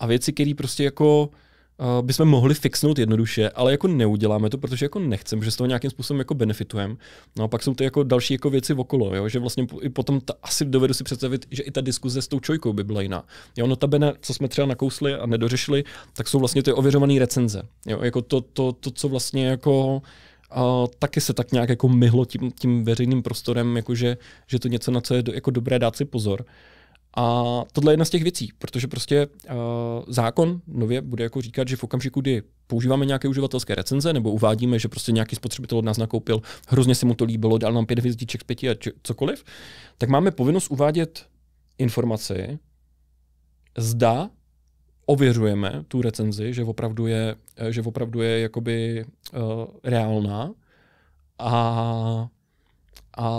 a věci, které prostě jako uh, bychom mohli fixnout jednoduše, ale jako neuděláme to, protože jako nechcem, že z toho nějakým způsobem jako benefitujeme. No a pak jsou ty jako další jako věci okolo, jo? že vlastně i potom ta, asi dovedu si představit, že i ta diskuze s tou čojkou by byla jiná. Jo, no ta bene, co jsme třeba nakousli a nedořešili, tak jsou vlastně ty ověřované recenze. Jo? Jako to, to, to, co vlastně jako a eh, taky se tak nějak jako myhlo tím, tím veřejným prostorem, jakože, že to něco, na co je do, jako dobré dát si pozor. A tohle je jedna z těch věcí, protože prostě uh, zákon nově bude jako říkat, že v okamžiku, kdy používáme nějaké uživatelské recenze nebo uvádíme, že prostě nějaký spotřebitel od nás nakoupil, hrozně se mu to líbilo, dal nám pět hvězdiček z pěti a č- cokoliv, tak máme povinnost uvádět informaci, zda ověřujeme tu recenzi, že opravdu je, že opravdu je jakoby uh, reálná a, a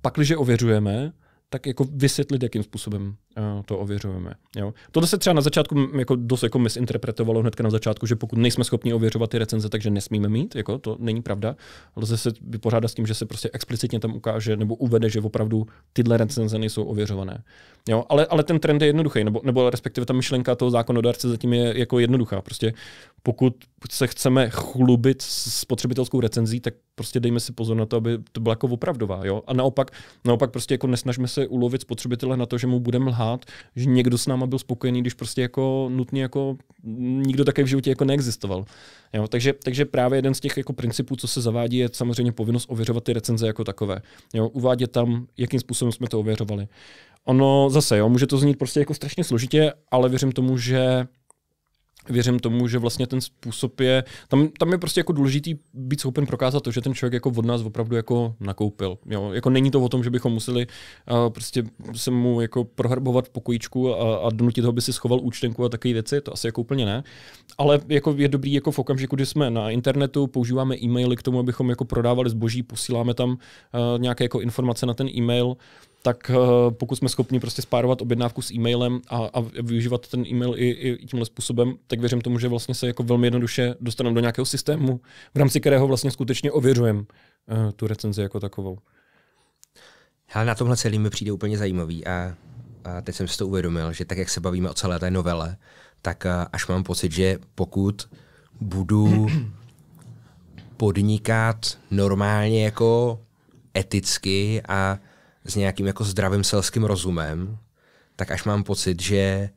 pak, když ověřujeme, tak jako vysvětlit, jakým způsobem uh, to ověřujeme. Jo? Toto se třeba na začátku jako dost jako misinterpretovalo hned na začátku, že pokud nejsme schopni ověřovat ty recenze, takže nesmíme mít, jako to není pravda. Lze se vypořádat s tím, že se prostě explicitně tam ukáže nebo uvede, že opravdu tyhle recenze nejsou ověřované. Jo? Ale, ale ten trend je jednoduchý, nebo, nebo respektive ta myšlenka toho zákonodárce zatím je jako jednoduchá. Prostě pokud se chceme chlubit s spotřebitelskou recenzí, tak prostě dejme si pozor na to, aby to byla jako opravdová. Jo? A naopak, naopak prostě jako nesnažme se ulovit spotřebitele na to, že mu budeme lhát, že někdo s náma byl spokojený, když prostě jako nutně jako nikdo také v životě jako neexistoval. Jo? Takže, takže právě jeden z těch jako principů, co se zavádí, je samozřejmě povinnost ověřovat ty recenze jako takové. Jo? Uvádět tam, jakým způsobem jsme to ověřovali. Ono zase, jo, může to znít prostě jako strašně složitě, ale věřím tomu, že věřím tomu, že vlastně ten způsob je, tam, tam je prostě jako důležitý být schopen prokázat to, že ten člověk jako od nás opravdu jako nakoupil. Jo? Jako není to o tom, že bychom museli uh, prostě se mu jako prohrbovat pokojíčku a, a donutit ho, aby si schoval účtenku a takové věci, to asi jako úplně ne. Ale jako je dobrý jako v okamžiku, kdy jsme na internetu, používáme e-maily k tomu, abychom jako prodávali zboží, posíláme tam uh, nějaké jako informace na ten e-mail, tak eh, pokud jsme schopni prostě spárovat objednávku s e-mailem a, a využívat ten e-mail i, i tímhle způsobem, tak věřím tomu, že vlastně se jako velmi jednoduše dostaneme do nějakého systému, v rámci kterého vlastně skutečně ověřujeme uh, tu recenzi jako takovou. Ale na tomhle celý mi přijde úplně zajímavý a, a teď jsem si to uvědomil, že tak, jak se bavíme o celé té novele, tak eh, až mám pocit, že pokud budu podnikat normálně jako eticky a s nějakým jako zdravým selským rozumem, tak až mám pocit, že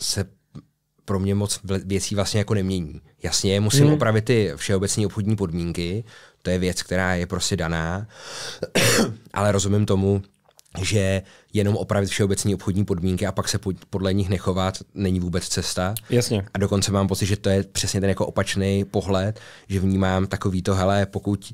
se pro mě moc věcí vlastně jako nemění. Jasně, musím hmm. opravit ty všeobecné obchodní podmínky, to je věc, která je prostě daná, [clears throat] ale rozumím tomu, že jenom opravit všeobecné obchodní podmínky a pak se podle nich nechovat není vůbec cesta. Jasně. A dokonce mám pocit, že to je přesně ten jako opačný pohled, že vnímám takový to, hele, pokud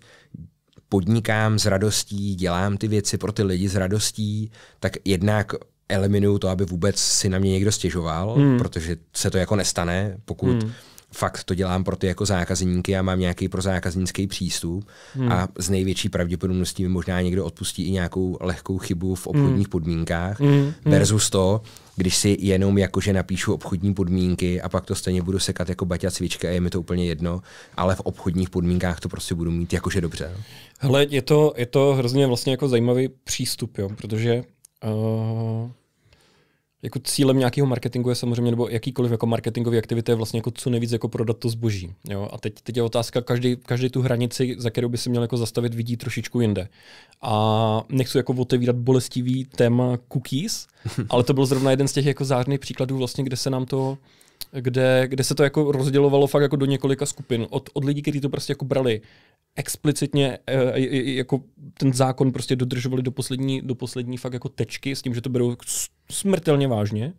podnikám s radostí, dělám ty věci pro ty lidi s radostí, tak jednak eliminuju to, aby vůbec si na mě někdo stěžoval, hmm. protože se to jako nestane, pokud hmm fakt to dělám pro ty jako zákazníky, já mám nějaký pro zákaznický přístup hmm. a z největší pravděpodobností mi možná někdo odpustí i nějakou lehkou chybu v obchodních hmm. podmínkách hmm. hmm. versus to, když si jenom jakože napíšu obchodní podmínky a pak to stejně budu sekat jako baťa cvička a je mi to úplně jedno, ale v obchodních podmínkách to prostě budu mít jakože dobře. Hele, je to, je to hrozně vlastně jako zajímavý přístup, jo, protože uh, jako cílem nějakého marketingu je samozřejmě, nebo jakýkoliv jako marketingové aktivity je vlastně jako co nejvíc jako prodat to zboží. Jo? A teď, teď je otázka, každý, každý tu hranici, za kterou by se měl jako zastavit, vidí trošičku jinde. A nechci jako otevírat bolestivý téma cookies, [laughs] ale to byl zrovna jeden z těch jako zářných příkladů, vlastně, kde se nám to kde, kde se to jako rozdělovalo fakt jako do několika skupin. Od, od lidí, kteří to prostě jako brali explicitně eh, jako ten zákon prostě dodržovali do poslední, do poslední fakt jako tečky s tím, že to berou smrtelně vážně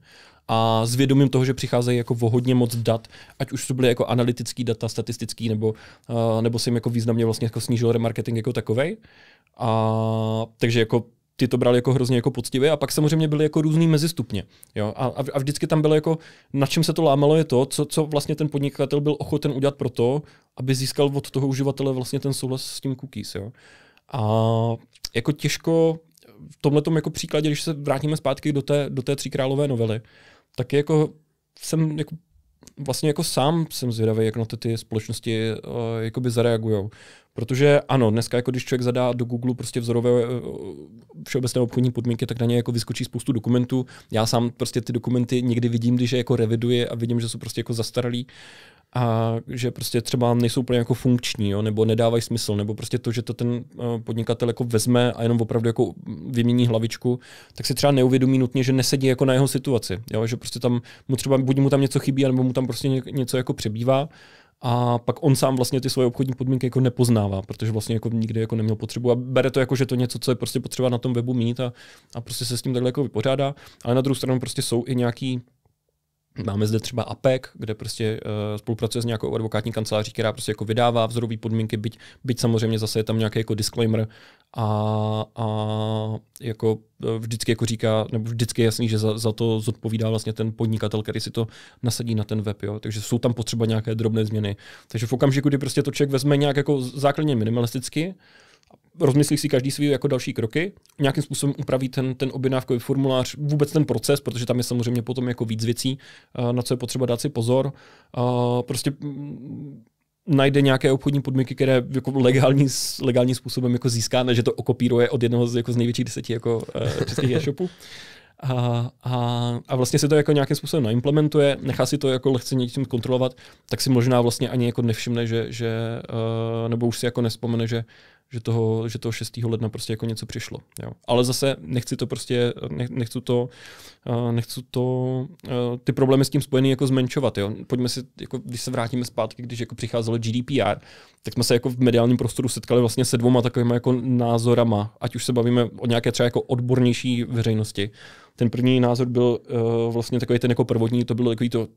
a s vědomím toho, že přicházejí jako vohodně moc dat, ať už to byly jako analytický data, statistický, nebo, eh, nebo se jim jako významně vlastně jako snížil remarketing jako takovej. A, takže jako ty to brali jako hrozně jako poctivě a pak samozřejmě byly jako různý mezistupně. Jo? A, a, vždycky tam bylo jako, na čem se to lámalo je to, co, co vlastně ten podnikatel byl ochoten udělat pro to, aby získal od toho uživatele vlastně ten souhlas s tím cookies. Jo? A jako těžko v tomhle jako příkladě, když se vrátíme zpátky do té, do té tříkrálové novely, tak jako jsem jako vlastně jako sám jsem zvědavý, jak na to ty společnosti uh, jakoby zareagujou. Protože ano, dneska, jako když člověk zadá do Google prostě vzorové eh, všeobecné obchodní podmínky, tak na ně jako vyskočí spoustu dokumentů. Já sám prostě ty dokumenty někdy vidím, když je jako reviduje a vidím, že jsou prostě jako zastaralí a že prostě třeba nejsou úplně jako funkční, jo, nebo nedávají smysl, nebo prostě to, že to ten eh, podnikatel jako vezme a jenom opravdu jako vymění hlavičku, tak si třeba neuvědomí nutně, že nesedí jako na jeho situaci, jo, že prostě tam mu třeba, buď mu tam něco chybí, nebo mu tam prostě něco jako přebývá a pak on sám vlastně ty svoje obchodní podmínky jako nepoznává, protože vlastně jako nikdy jako neměl potřebu a bere to jako, že to něco, co je prostě potřeba na tom webu mít a, a prostě se s tím takhle jako vypořádá, ale na druhou stranu prostě jsou i nějaký Máme zde třeba APEC, kde prostě uh, spolupracuje s nějakou advokátní kanceláří, která prostě jako vydává vzorové podmínky, byť, byť samozřejmě zase je tam nějaký jako disclaimer, a, a jako e, vždycky jako říká, nebo vždycky je jasný, že za, za to zodpovídá vlastně ten podnikatel, který si to nasadí na ten web, jo. takže jsou tam potřeba nějaké drobné změny. Takže v okamžiku, kdy prostě to člověk vezme nějak jako základně minimalisticky, rozmyslí si každý svý jako další kroky, nějakým způsobem upraví ten, ten objednávkový formulář, vůbec ten proces, protože tam je samozřejmě potom jako víc věcí, e, na co je potřeba dát si pozor. E, prostě najde nějaké obchodní podmínky, které jako legální, legální způsobem jako získá, ne, že to okopíruje od jednoho z, jako z největších deseti jako, uh, českých e-shopů. A, a, a, vlastně se to jako nějakým způsobem naimplementuje, nechá si to jako lehce něčím kontrolovat, tak si možná vlastně ani jako nevšimne, že, že uh, nebo už si jako nespomene, že že toho, že toho 6. ledna prostě jako něco přišlo. Jo. Ale zase nechci to prostě, nech, nechci to, uh, nechci to uh, ty problémy s tím spojený jako zmenšovat. Jo. Pojďme si, jako, když se vrátíme zpátky, když jako přicházelo GDPR, tak jsme se jako v mediálním prostoru setkali vlastně se dvoma takovými jako názorama, ať už se bavíme o nějaké třeba jako odbornější veřejnosti. Ten první názor byl uh, vlastně takový ten jako prvotní, to bylo takový to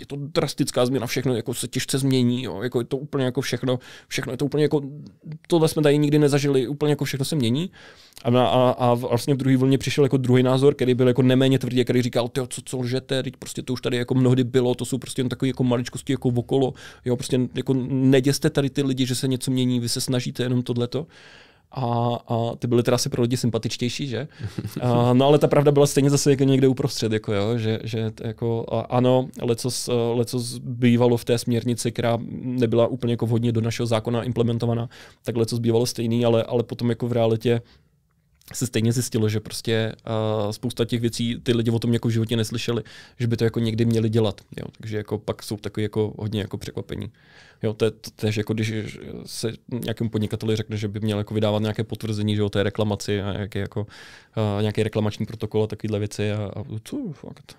je to drastická změna, všechno jako se těžce změní, jo, jako je to úplně jako všechno, všechno je to úplně jako, tohle jsme tady nikdy nezažili, úplně jako všechno se mění. A, a, a vlastně v druhé vlně přišel jako druhý názor, který byl jako neméně tvrdý, který říkal, ty co, co lžete, teď prostě to už tady jako mnohdy bylo, to jsou prostě jen takové jako maličkosti jako okolo, jo, prostě jako neděste tady ty lidi, že se něco mění, vy se snažíte jenom tohleto a, a ty byly teda asi pro lidi sympatičtější, že? A, no ale ta pravda byla stejně zase jako někde uprostřed, jako jo, že, že jako a, ano, lecos, e, lecos bývalo v té směrnici, která nebyla úplně jako vhodně do našeho zákona implementovaná, tak lecos bývalo stejný, ale, ale potom jako v realitě se stejně zjistilo, že prostě uh, spousta těch věcí ty lidi o tom jako v životě neslyšeli, že by to jako někdy měli dělat. Jo? Takže jako pak jsou takové jako hodně jako překvapení. Jo, to je to tež jako když se nějakému podnikateli řekne, že by měl jako vydávat nějaké potvrzení že o té reklamaci a nějaký, jako, uh, nějaký reklamační protokol a takovéhle věci a, a co fakt.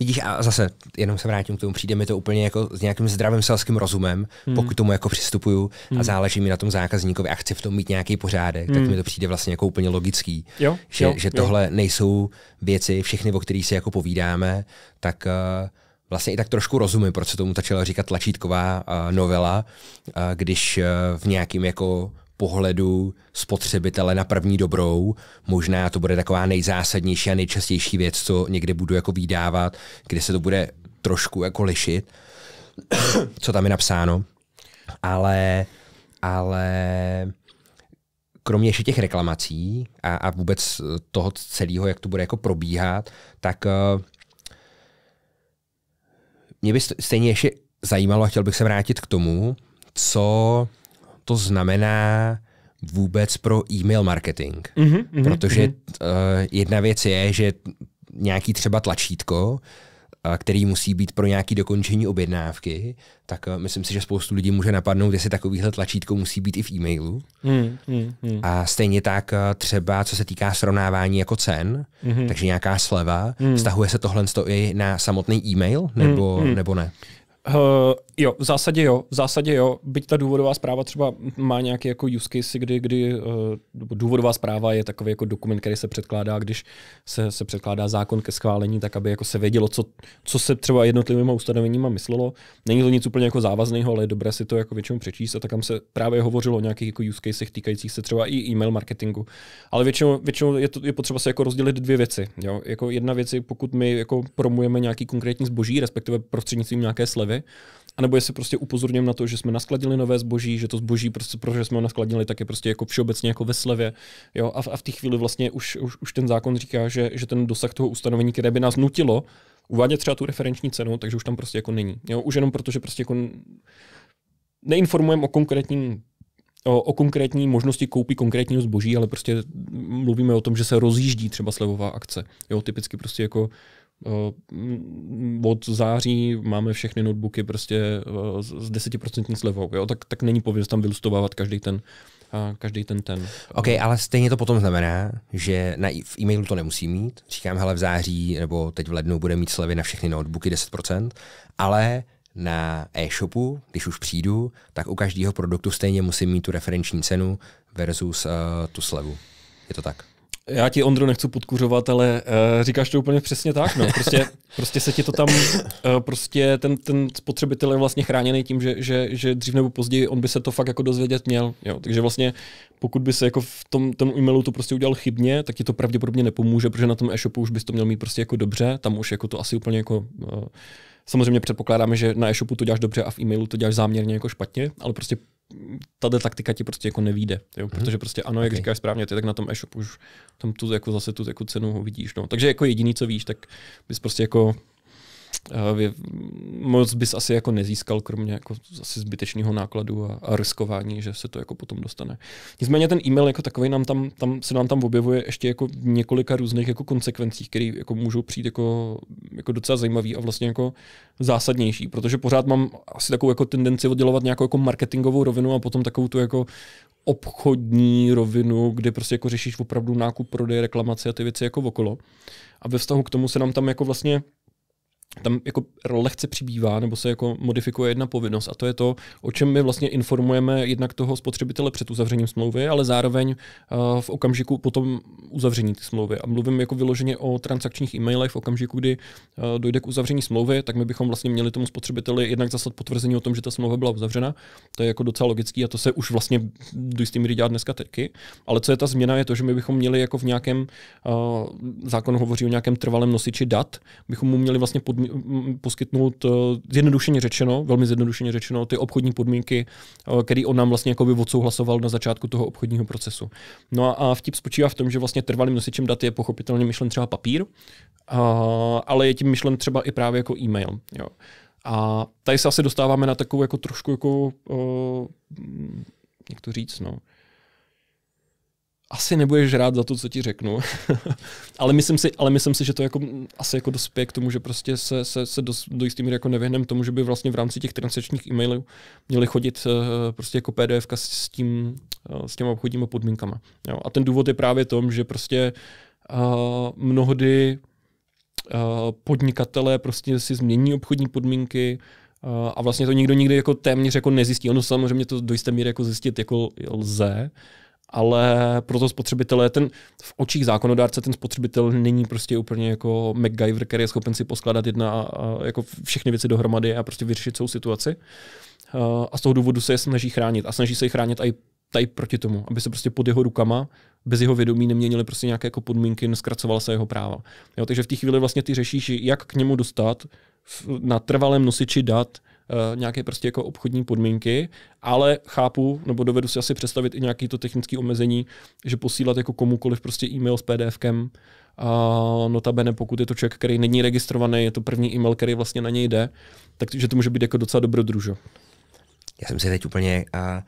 Vidíš, a zase jenom se vrátím k tomu, přijde mi to úplně jako s nějakým zdravým selským rozumem, hmm. pokud tomu jako přistupuju hmm. a záleží mi na tom zákazníkovi a chci v tom mít nějaký pořádek, hmm. tak mi to přijde vlastně jako úplně logický. Jo, že, jo, že tohle jo. nejsou věci, všechny, o kterých si jako povídáme, tak uh, vlastně i tak trošku rozumím, proč se tomu začala říkat tlačítková uh, novela, uh, když uh, v nějakým jako pohledu spotřebitele na první dobrou. Možná to bude taková nejzásadnější a nejčastější věc, co někdy budu jako vydávat, kde se to bude trošku jako lišit, [coughs] co tam je napsáno. Ale, ale kromě ještě těch reklamací a, a vůbec toho celého, jak to bude jako probíhat, tak uh, mě by stejně ještě zajímalo a chtěl bych se vrátit k tomu, co to znamená vůbec pro e-mail marketing. Mm-hmm, mm-hmm, Protože mm-hmm. Uh, jedna věc je, že nějaký třeba tlačítko, eh, který musí být pro nějaké dokončení objednávky, tak eh, myslím si, že spoustu lidí může napadnout, jestli takovýhle tlačítko musí být i v e-mailu. Mm, mm, hmm A stejně tak třeba, co se týká srovnávání jako cen, mm-hmm. takže nějaká sleva, mm. stahuje se tohle i na samotný e-mail, hmm, nebo, mm, hmm nebo ne? Uh, jo, v zásadě jo, v zásadě jo, byť ta důvodová zpráva třeba má nějaký jako use case, kdy, kdy uh, důvodová zpráva je takový jako dokument, který se předkládá, když se, se předkládá zákon ke schválení, tak aby jako se vědělo, co, co se třeba jednotlivými ustanoveníma myslelo. Není to nic úplně jako závazného, ale je dobré si to jako většinou přečíst a tak tam se právě hovořilo o nějakých jako use case týkajících se třeba i e-mail marketingu. Ale většinou, většinou je, to, je potřeba se jako rozdělit dvě věci. Jo? Jako jedna věc je, pokud my jako promujeme nějaký konkrétní zboží, respektive prostřednictvím nějaké slevy, výrobci, anebo jestli prostě upozorním na to, že jsme naskladnili nové zboží, že to zboží, prostě, protože jsme ho naskladnili, tak je prostě jako všeobecně jako ve slevě. Jo? A v, a v té chvíli vlastně už, už, už, ten zákon říká, že, že ten dosah toho ustanovení, které by nás nutilo uvádět třeba tu referenční cenu, takže už tam prostě jako není. Jo? Už jenom protože prostě jako neinformujeme o konkrétním o, konkrétní možnosti koupit konkrétního zboží, ale prostě mluvíme o tom, že se rozjíždí třeba slevová akce. Jo, typicky prostě jako Mm, od září máme všechny notebooky prostě s desetiprocentní slevou, jo? Tak, tak není povinnost tam vylustovávat každý ten, každý ten ten. OK, ale stejně to potom znamená, že na, v e-mailu to nemusí mít. Říkám, hele, v září nebo teď v lednu bude mít slevy na všechny notebooky 10%, ale na e-shopu, když už přijdu, tak u každého produktu stejně musím mít tu referenční cenu versus uh, tu slevu. Je to tak? Já ti, Ondro, nechci podkuřovat, ale uh, říkáš to úplně přesně tak. No. Prostě, [laughs] prostě se ti to tam, uh, prostě ten, ten spotřebitel je vlastně chráněný tím, že, že, že dřív nebo později on by se to fakt jako dozvědět měl. Jo. Takže vlastně pokud by se jako v tom, tom e-mailu to prostě udělal chybně, tak ti to pravděpodobně nepomůže, protože na tom e-shopu už bys to měl mít prostě jako dobře, tam už jako to asi úplně jako... Uh, samozřejmě předpokládáme, že na e-shopu to děláš dobře a v e-mailu to děláš záměrně jako špatně, ale prostě tahle taktika ti prostě jako nevíde, jo? Mhm. protože prostě ano, jak okay. říkáš správně, ty tak na tom e-shopu už tam tu jako zase tu jako cenu vidíš, no. Takže jako jediný, co víš, tak bys prostě jako Eh, moc bys asi jako nezískal, kromě jako asi zbytečného nákladu a, a riskování, že se to jako potom dostane. Nicméně ten e-mail jako takový nám tam, tam, se nám tam objevuje ještě jako několika různých jako konsekvencí, které jako můžou přijít jako, jako docela zajímavý a vlastně jako zásadnější, protože pořád mám asi takovou jako tendenci oddělovat nějakou jako marketingovou rovinu a potom takovou tu jako obchodní rovinu, kde prostě jako řešíš opravdu nákup, prodej, reklamace a ty věci jako okolo. A ve vztahu k tomu se nám tam jako vlastně tam jako lehce přibývá nebo se jako modifikuje jedna povinnost a to je to, o čem my vlastně informujeme jednak toho spotřebitele před uzavřením smlouvy, ale zároveň uh, v okamžiku potom uzavření té smlouvy. A mluvím jako vyloženě o transakčních e-mailech v okamžiku, kdy uh, dojde k uzavření smlouvy, tak my bychom vlastně měli tomu spotřebiteli jednak zaslat potvrzení o tom, že ta smlouva byla uzavřena. To je jako docela logický a to se už vlastně do jistý míry dělá dneska teďky. Ale co je ta změna, je to, že my bychom měli jako v nějakém, uh, zákon hovoří o nějakém trvalém nosiči dat, bychom mu měli vlastně pod poskytnout eh, zjednodušeně řečeno, velmi zjednodušeně řečeno, ty obchodní podmínky, eh, který on nám vlastně jako by odsouhlasoval na začátku toho obchodního procesu. No a vtip spočívá v tom, že vlastně trvalým nosičem dat je pochopitelně myšlen třeba papír, ale je tím myšlen třeba i právě jako e-mail. Jo. A tady se asi dostáváme na takovou jako trošku jako, eh, jak to říct, no, asi nebudeš rád za to, co ti řeknu. [laughs] ale, myslím si, ale myslím si, že to jako, asi jako dospěje k tomu, že prostě se, se, se do, do jistý míry jako nevyhnem tomu, že by vlastně v rámci těch transačních e-mailů měly chodit uh, prostě jako PDF s, s tím, uh, s těma obchodníma podmínkama. Jo? A ten důvod je právě tom, že prostě uh, mnohdy uh, podnikatelé prostě si změní obchodní podmínky, a vlastně to nikdo nikdy jako téměř jako nezjistí. Ono samozřejmě to do jisté míry jako zjistit jako lze, ale pro toho spotřebitele, ten v očích zákonodárce, ten spotřebitel není prostě úplně jako MacGyver, který je schopen si poskládat jedna a, jako všechny věci dohromady a prostě vyřešit celou situaci. Eh, a z toho důvodu se je snaží chránit. A snaží se je chránit i tady proti tomu, aby se prostě pod jeho rukama, bez jeho vědomí neměnily prostě nějaké jako podmínky, neskracovala se jeho práva. Jo, takže v té chvíli vlastně ty řešíš, jak k němu dostat na trvalém nosiči dat Eh, nějaké prostě jako obchodní podmínky, ale chápu, nebo dovedu si asi představit i nějaké to technické omezení, že posílat jako komukoliv prostě e-mail s PDFkem, a notabene pokud je to člověk, který není registrovaný, je to první e-mail, který vlastně na něj jde, takže to může být jako docela dobrodružo. Já jsem si teď úplně, a,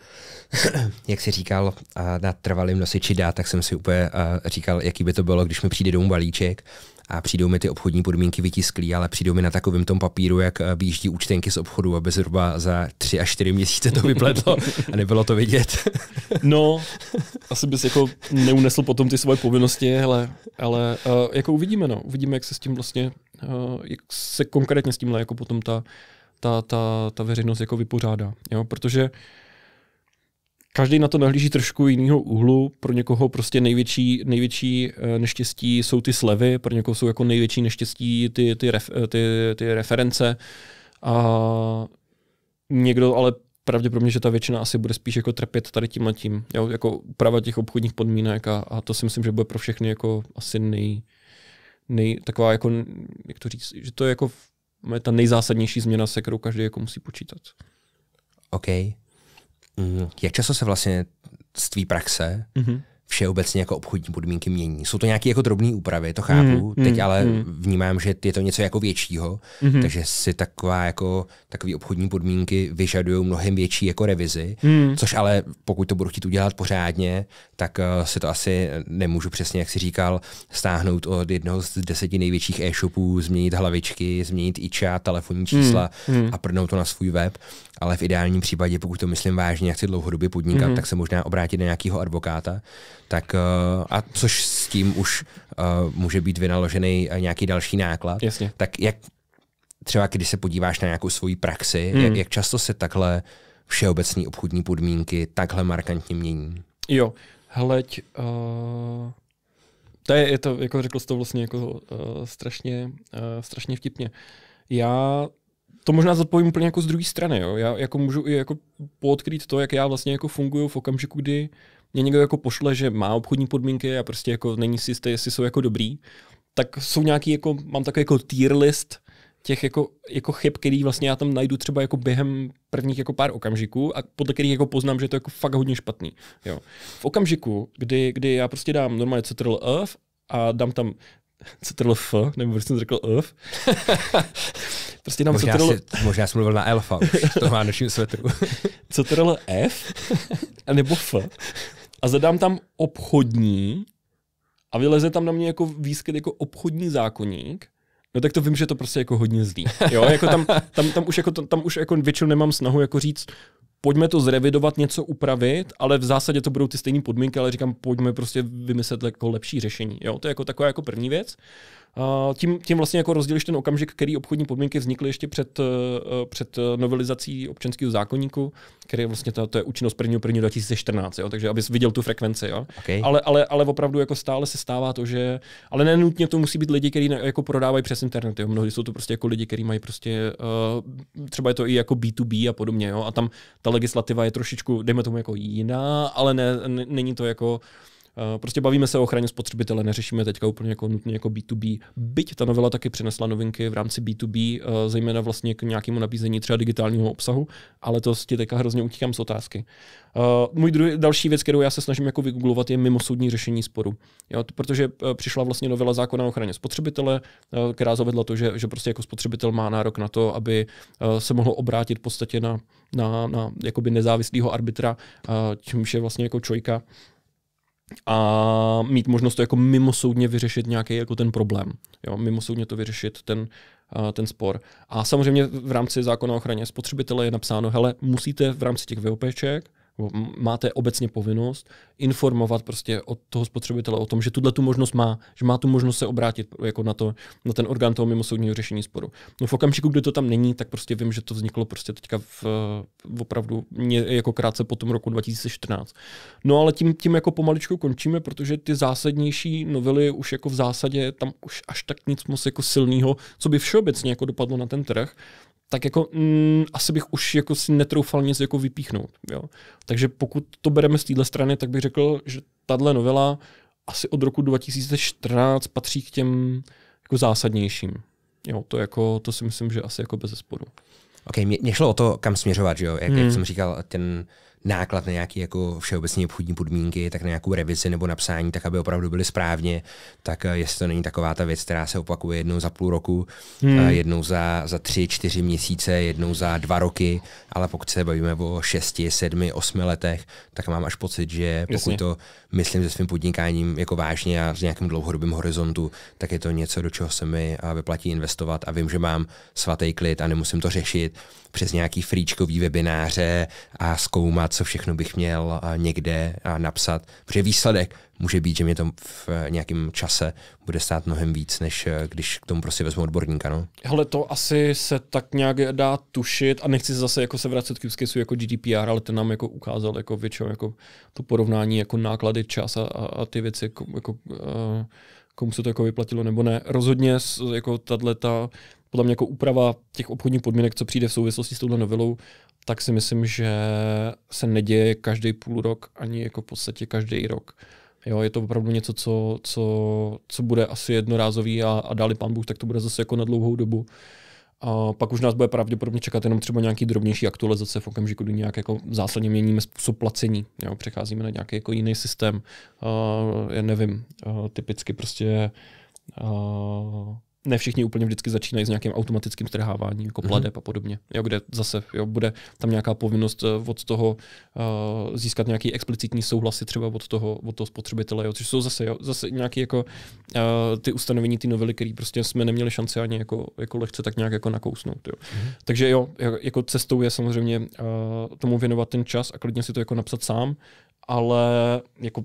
[clears throat] jak si říkal, a na trvalým nosiči dá, tak jsem si úplně a, říkal, jaký by to bylo, když mi přijde domů balíček a přijdou mi ty obchodní podmínky vytisklí, ale přijdou mi na takovém tom papíru, jak bíždí účtenky z obchodu, aby zhruba za tři až čtyři měsíce to vypletlo a nebylo to vidět. [laughs] no, asi bys jako neunesl potom ty svoje povinnosti, hele, ale uh, jako uvidíme, no. Uvidíme, jak se s tím vlastně, uh, jak se konkrétně s tímhle jako potom ta ta, ta, ta veřejnost jako vypořádá. Jo? Protože každý na to nahlíží trošku jiného úhlu. Pro někoho prostě největší, největší eh, neštěstí jsou ty slevy, pro někoho jsou jako největší neštěstí ty, ty, ref, eh, ty, ty reference. A někdo ale pravděpodobně, že ta většina asi bude spíš jako trpět tady tím tím, jo? jako úprava těch obchodních podmínek a, a, to si myslím, že bude pro všechny jako asi nej, nej, taková jako, jak to říct, že to je jako je ta nejzásadnější změna, se kterou každý jako musí počítat. OK. Mm, jak často se vlastně z tvý praxe mm-hmm všeobecně jako obchodní podmínky mění. Jsou to nějaké jako drobné úpravy, to chápu, mm, mm teď mm, ale mm. vnímám, že je to něco jako většího, mm. takže si taková jako takové obchodní podmínky vyžadují mnohem větší jako revizi, mm. což ale pokud to budu chtít udělat pořádně, tak uh, si to asi nemůžu přesně, jak si říkal, stáhnout od jednoho z deseti největších e-shopů, změnit hlavičky, změnit i iča, telefonní mm, čísla mm, a prdnout to na svůj web, ale v ideálním případě, pokud to myslím vážně, jak chci dlouhodobě podnikat, mm. tak se možná obrátit na nějakého advokáta, tak eh, a což s tím už eh, může být vynaložený eh, nějaký další náklad, Jasně. tak jak třeba když se podíváš na nějakou svoji praxi, hmm. jak, jak často se takhle všeobecní obchodní podmínky takhle markantně mění? Jo, hleď, uh, to je, je to, jako řekl jsi to vlastně jako uh, strašně, uh, strašně vtipně. Já to možná zodpovím úplně jako z druhé strany. Jo? Já jako můžu i jako poodkrýt to, jak já vlastně jako funguju v okamžiku, kdy uh, mě někdo jako pošle, že má obchodní podmínky a prostě jako není si jistý, jestli jsou jako dobrý, tak jsou nějaký jako, mám takový jako tier list těch jako, jako chyb, který vlastně já tam najdu třeba jako během prvních jako pár okamžiků a podle kterých jako poznám, že je to jako fakt hodně špatný. Jo. V okamžiku, kdy, kdy já prostě dám normálně ctrl F a dám tam ctrl F, nevím, proč jsem řekl F. [laughs] prostě dám možná ctrl... Jsi, možná jsem mluvil na elfa, to má nočním svetru. [laughs] ctrl F, [laughs] a nebo F a zadám tam obchodní a vyleze tam na mě jako výskyt jako obchodní zákonník, no tak to vím, že to prostě jako hodně zlý. Jo, jako tam, tam, tam už jako, tam už jako většinou nemám snahu jako říct, pojďme to zrevidovat, něco upravit, ale v zásadě to budou ty stejné podmínky, ale říkám, pojďme prostě vymyslet jako lepší řešení. Jo, to je jako taková jako první věc. Uh, tím, tím vlastně jako rozdělíš ten okamžik, který obchodní podmínky vznikly ještě před, uh, před novelizací občanského zákonníku, který je vlastně to, to je účinnost 1. 1. 2014, jo? takže abys viděl tu frekvenci. Jo? Okay. Ale, ale, ale opravdu jako stále se stává to, že, ale nenutně to musí být lidi, kteří jako prodávají přes internet. Jo? Mnohdy jsou to prostě jako lidi, kteří mají prostě, uh, třeba je to i jako B2B a podobně. Jo? A tam ta legislativa je trošičku, dejme tomu jako jiná, ale ne, n- není to jako uh, Eh, prostě bavíme se o ochraně spotřebitele, neřešíme teďka úplně jako nutně jako B2B. Byť ta novela taky přinesla novinky v rámci B2B, eh, zejména vlastně k nějakému nabízení třeba digitálního obsahu, ale to si teďka hrozně utíkám z otázky. Eh, můj druhý, další věc, kterou já se snažím jako vygooglovat, je mimosoudní řešení sporu. Jo, protože přišla vlastně novela zákona o ochraně spotřebitele, která zavedla to, že, že prostě jako spotřebitel má nárok na to, aby se mohl obrátit v podstatě na, na, na jakoby nezávislého arbitra, čímž je vlastně jako čojka a mít možnost to jako mimosoudně vyřešit nějaký jako ten problém. Jo, mimosoudně to vyřešit ten, uh, ten spor. A samozřejmě v rámci zákona o ochraně spotřebitele je napsáno, hele, musíte v rámci těch VOPček máte obecně povinnost informovat prostě od toho spotřebitele o tom, že tuhle tu možnost má, že má tu možnost se obrátit jako na, to, na ten orgán toho mimosoudního řešení sporu. No v okamžiku, kdy to tam není, tak prostě vím, že to vzniklo prostě teďka v, v opravdu mě, jako krátce po tom roku 2014. No ale tím, tím jako pomaličku končíme, protože ty zásadnější novely už jako v zásadě tam už až tak nic moc jako silného, co by všeobecně jako dopadlo na ten trh, tak jako mm, asi bych už jako si netroufal nic jako vypíchnout. Jo? Takže pokud to bereme z téhle strany, tak bych řekl, že tahle novela asi od roku 2014 patří k těm jako zásadnějším. Jo, to, jako, to si myslím, že asi jako bez zesporu. Okay, mě, mě šlo o to, kam směřovat, že jo? Jak, hmm. jak jsem říkal, ten náklad na nějaké jako všeobecně obchodní podmínky, tak na nějakou revizi nebo napsání, tak aby opravdu byly správně, tak eh, jestli to není taková ta věc, která se opakuje jednou za půl roku, hmm. Eh, jednou za, za tři, čtyři měsíce, jednou za dva roky, ale pokud se bavíme o šesti, sedmi, osmi letech, tak mám až pocit, že pokud Jasně. to myslím že svým podnikáním jako vážně a s nějakým dlouhodobým horizontu, tak je to něco, do čeho se mi vyplatí investovat a vím, že mám svatý klid a nemusím to řešit přes nějaký fríčkový webináře a zkoumat, co všechno bych měl někde a napsat, protože výsledek může být, že mě to v eh, nějakém čase bude stát mnohem víc, než eh, když k tomu prostě vezmu odborníka. No. Hele, to asi se tak nějak dá tušit a nechci zase jako se vracet k use jako GDPR, ale ten nám jako ukázal jako většinou jako to porovnání jako náklady, čas a, a ty věci jako, jako uh, komu se to jako vyplatilo nebo ne. Rozhodně jako tato, ta, podle mě jako úprava těch obchodních podmínek, co přijde v souvislosti s touto novelou, tak si myslím, že se neděje každý půl rok, ani jako v podstatě každý rok. Jo, je to opravdu něco, co, co, co bude asi jednorázový a, a dali pán Bůh, tak to bude zase jako na dlouhou dobu. A pak už nás bude pravděpodobně čekat jenom třeba nějaký drobnější aktualizace v okamžiku, kdy nějak jako zásadně měníme způsob placení. Jo, přecházíme na nějaký jako jiný systém. Uh, já nevím, uh, typicky prostě uh, ne všichni úplně vždycky začínají s nějakým automatickým strháváním, jako mhm. pladeb mm-hmm. a podobně, jo, kde zase jo, bude tam nějaká povinnost eh, od toho uh, získat nějaký explicitní souhlasy třeba od toho, od toho spotřebitele, jo, což jsou zase, jo, zase nějaké jako, uh, ty ustanovení, ty novely, které prostě jsme neměli šanci ani jako, jako lehce tak nějak jako nakousnout. Jo. Mm-hmm. Takže jo, jako cestou je samozřejmě uh, tomu věnovat ten čas a klidně si to jako napsat sám, ale jako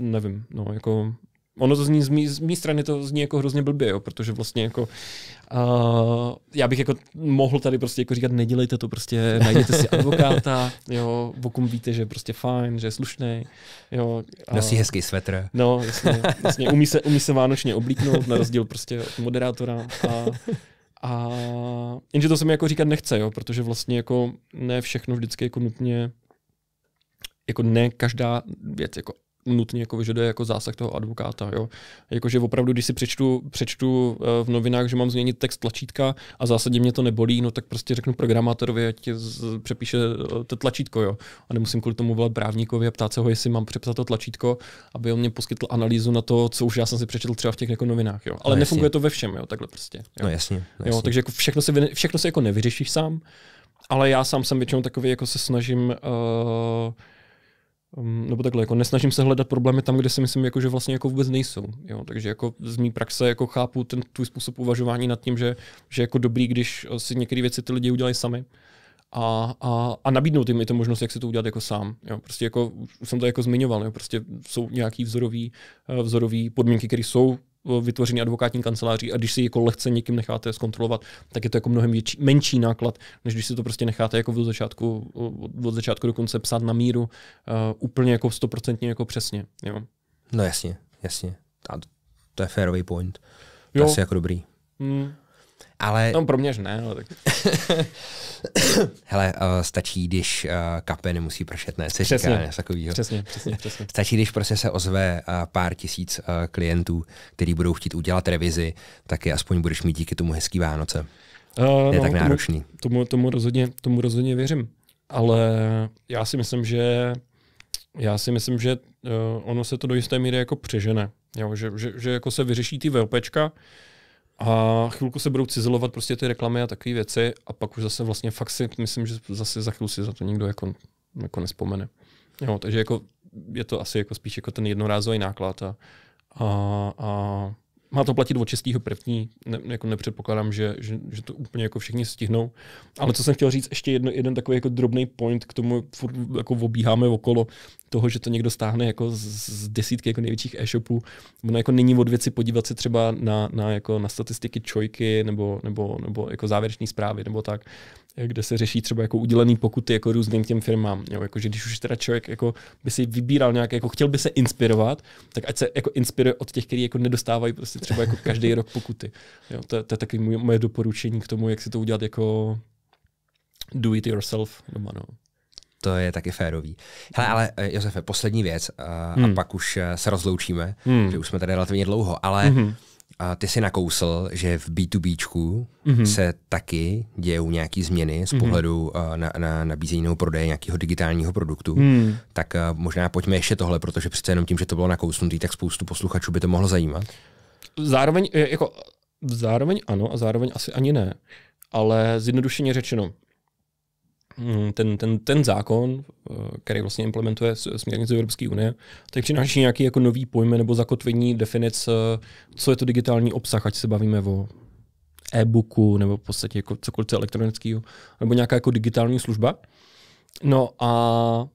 nevím, no, jako ono to zní, z mý, z mý strany to zní jako hrozně blbě, jo, protože vlastně jako uh, já bych jako mohl tady prostě jako říkat, nedělejte to prostě, najděte si advokáta, [laughs] jo, vokum víte, že je prostě fajn, že je slušný, jo. A, Nosí hezký svetr. No, jasně, jasně umí, se, umí se vánočně oblíknout, na rozdíl prostě od moderátora a a jenže to se mi jako říkat nechce, jo, protože vlastně jako ne všechno vždycky jako nutně jako ne každá věc jako nutně jako vyžaduje jako zásah toho advokáta. Jo? Jakože opravdu, když si přečtu, přečtu eh, v novinách, že mám změnit text tlačítka a zásadně mě to nebolí, no tak prostě řeknu programátorovi, ať přepíše eh, to tlačítko. Jo? A nemusím kvůli tomu volat právníkovi a ptát se ho, jestli mám přepsat to tlačítko, aby on mě poskytl analýzu na to, co už já jsem si přečetl třeba v těch jako novinách. Jo? Ale no, nefunguje to ve všem, jo? takhle prostě. Jo? No jasně. No, jasně. Jo? Takže jako všechno, se, všechno se jako nevyřešíš sám, ale já sám jsem většinou takový, jako se snažím uh, Um, nebo takhle, jako nesnažím se hledat problémy tam, kde si myslím, jako, že vlastně jako vůbec nejsou. Jo? Takže jako z mý praxe jako chápu ten tvůj způsob uvažování nad tím, že, že jako dobrý, když eh, si některé věci ty lidi udělají sami a, a, a nabídnout jim i tu možnost, jak si to udělat jako sám. Jo? Prostě jako, už jsem to jako zmiňoval, jo? prostě jsou nějaký vzorový, eh, vzorový podmínky, které jsou vytvoření advokátní kanceláří a když si jako lehce někým necháte zkontrolovat, tak je to jako mnohem větší, menší náklad, než když si to prostě necháte jako od začátku, od začátku do konce psát na míru uh, úplně jako stoprocentně jako přesně. Jo. No jasně, jasně. A to je fairway point. To je jako dobrý. Hmm. Ale... No pro mě ne, ale tak... Hele, uh, stačí, když uh, kape nemusí pršet, ne? Se přesně, říká, ne, přesně, přesně, přesně. Stačí, když prostě se ozve uh, pár tisíc uh, klientů, kteří budou chtít udělat revizi, tak je aspoň budeš mít díky tomu hezký Vánoce. Uh, je no, tak tomu, náročný. Tomu, tomu, rozhodně, tomu rozhodně věřím. Ale já si myslím, že já si myslím, že uh, ono se to do jisté míry jako přežene. Jo, že, že, že jako se vyřeší ty VLPčka, a chvilku se budou cizelovat prostě ty reklamy a takové věci a pak už zase vlastně fakt si myslím, že zase za chvilku si za to nikdo jako, jako nespomene. Jo, takže jako je to asi jako spíš jako ten jednorázový náklad a, a, a má to platit od čistého první, ne, jako nepředpokládám, že, že, že, to úplně jako všichni stihnou. Ale co jsem chtěl říct, ještě jedno, jeden takový jako drobný point k tomu, furt jako obíháme okolo toho, že to někdo stáhne jako z, z desítky jako největších e-shopů. Ono jako není od věci podívat se třeba na, na, jako na statistiky čojky nebo, nebo, nebo jako závěrečné zprávy nebo tak. Eh, kde se řeší třeba jako udělený pokuty jako různým těm firmám. Jo, jakože když už teda člověk jako by si vybíral nějak, jako chtěl by se inspirovat, tak ať se jako inspiruje od těch, kteří jako nedostávají prostě třeba jako každý rok pokuty. Jo, to, to, je taky moje, moje doporučení k tomu, jak si to udělat jako do it yourself doma. No. To je taky férový. Hele, ale eh, Josefe, poslední věc eh, a, hmm. a pak už se rozloučíme, hmm. že už jsme tady relativně dlouho, ale hmm. A ty si nakousl, že v B2B mm-hmm. se taky dějou nějaké změny z mhm. pohledu mm-hmm. na, na nabízení nebo prodeje nějakého digitálního produktu. Mm. Tak eh, možná pojďme ještě tohle, protože přece jenom tím, že to bylo nakousnutý, tak spoustu posluchačů by to mohlo zajímat. Zároveň, eh, jako, zároveň ano a zároveň asi ani ne. Ale zjednodušeně řečeno, Mm, ten, ten, ten zákon, eh, který vlastně implementuje směrnice Evropské unie, tak přináší nějaký jako nový pojmy nebo zakotvení definic, eh, co je to digitální obsah, ať se bavíme o e-booku nebo v podstatě jako cokoliv elektronického, nebo nějaká jako digitální služba. No a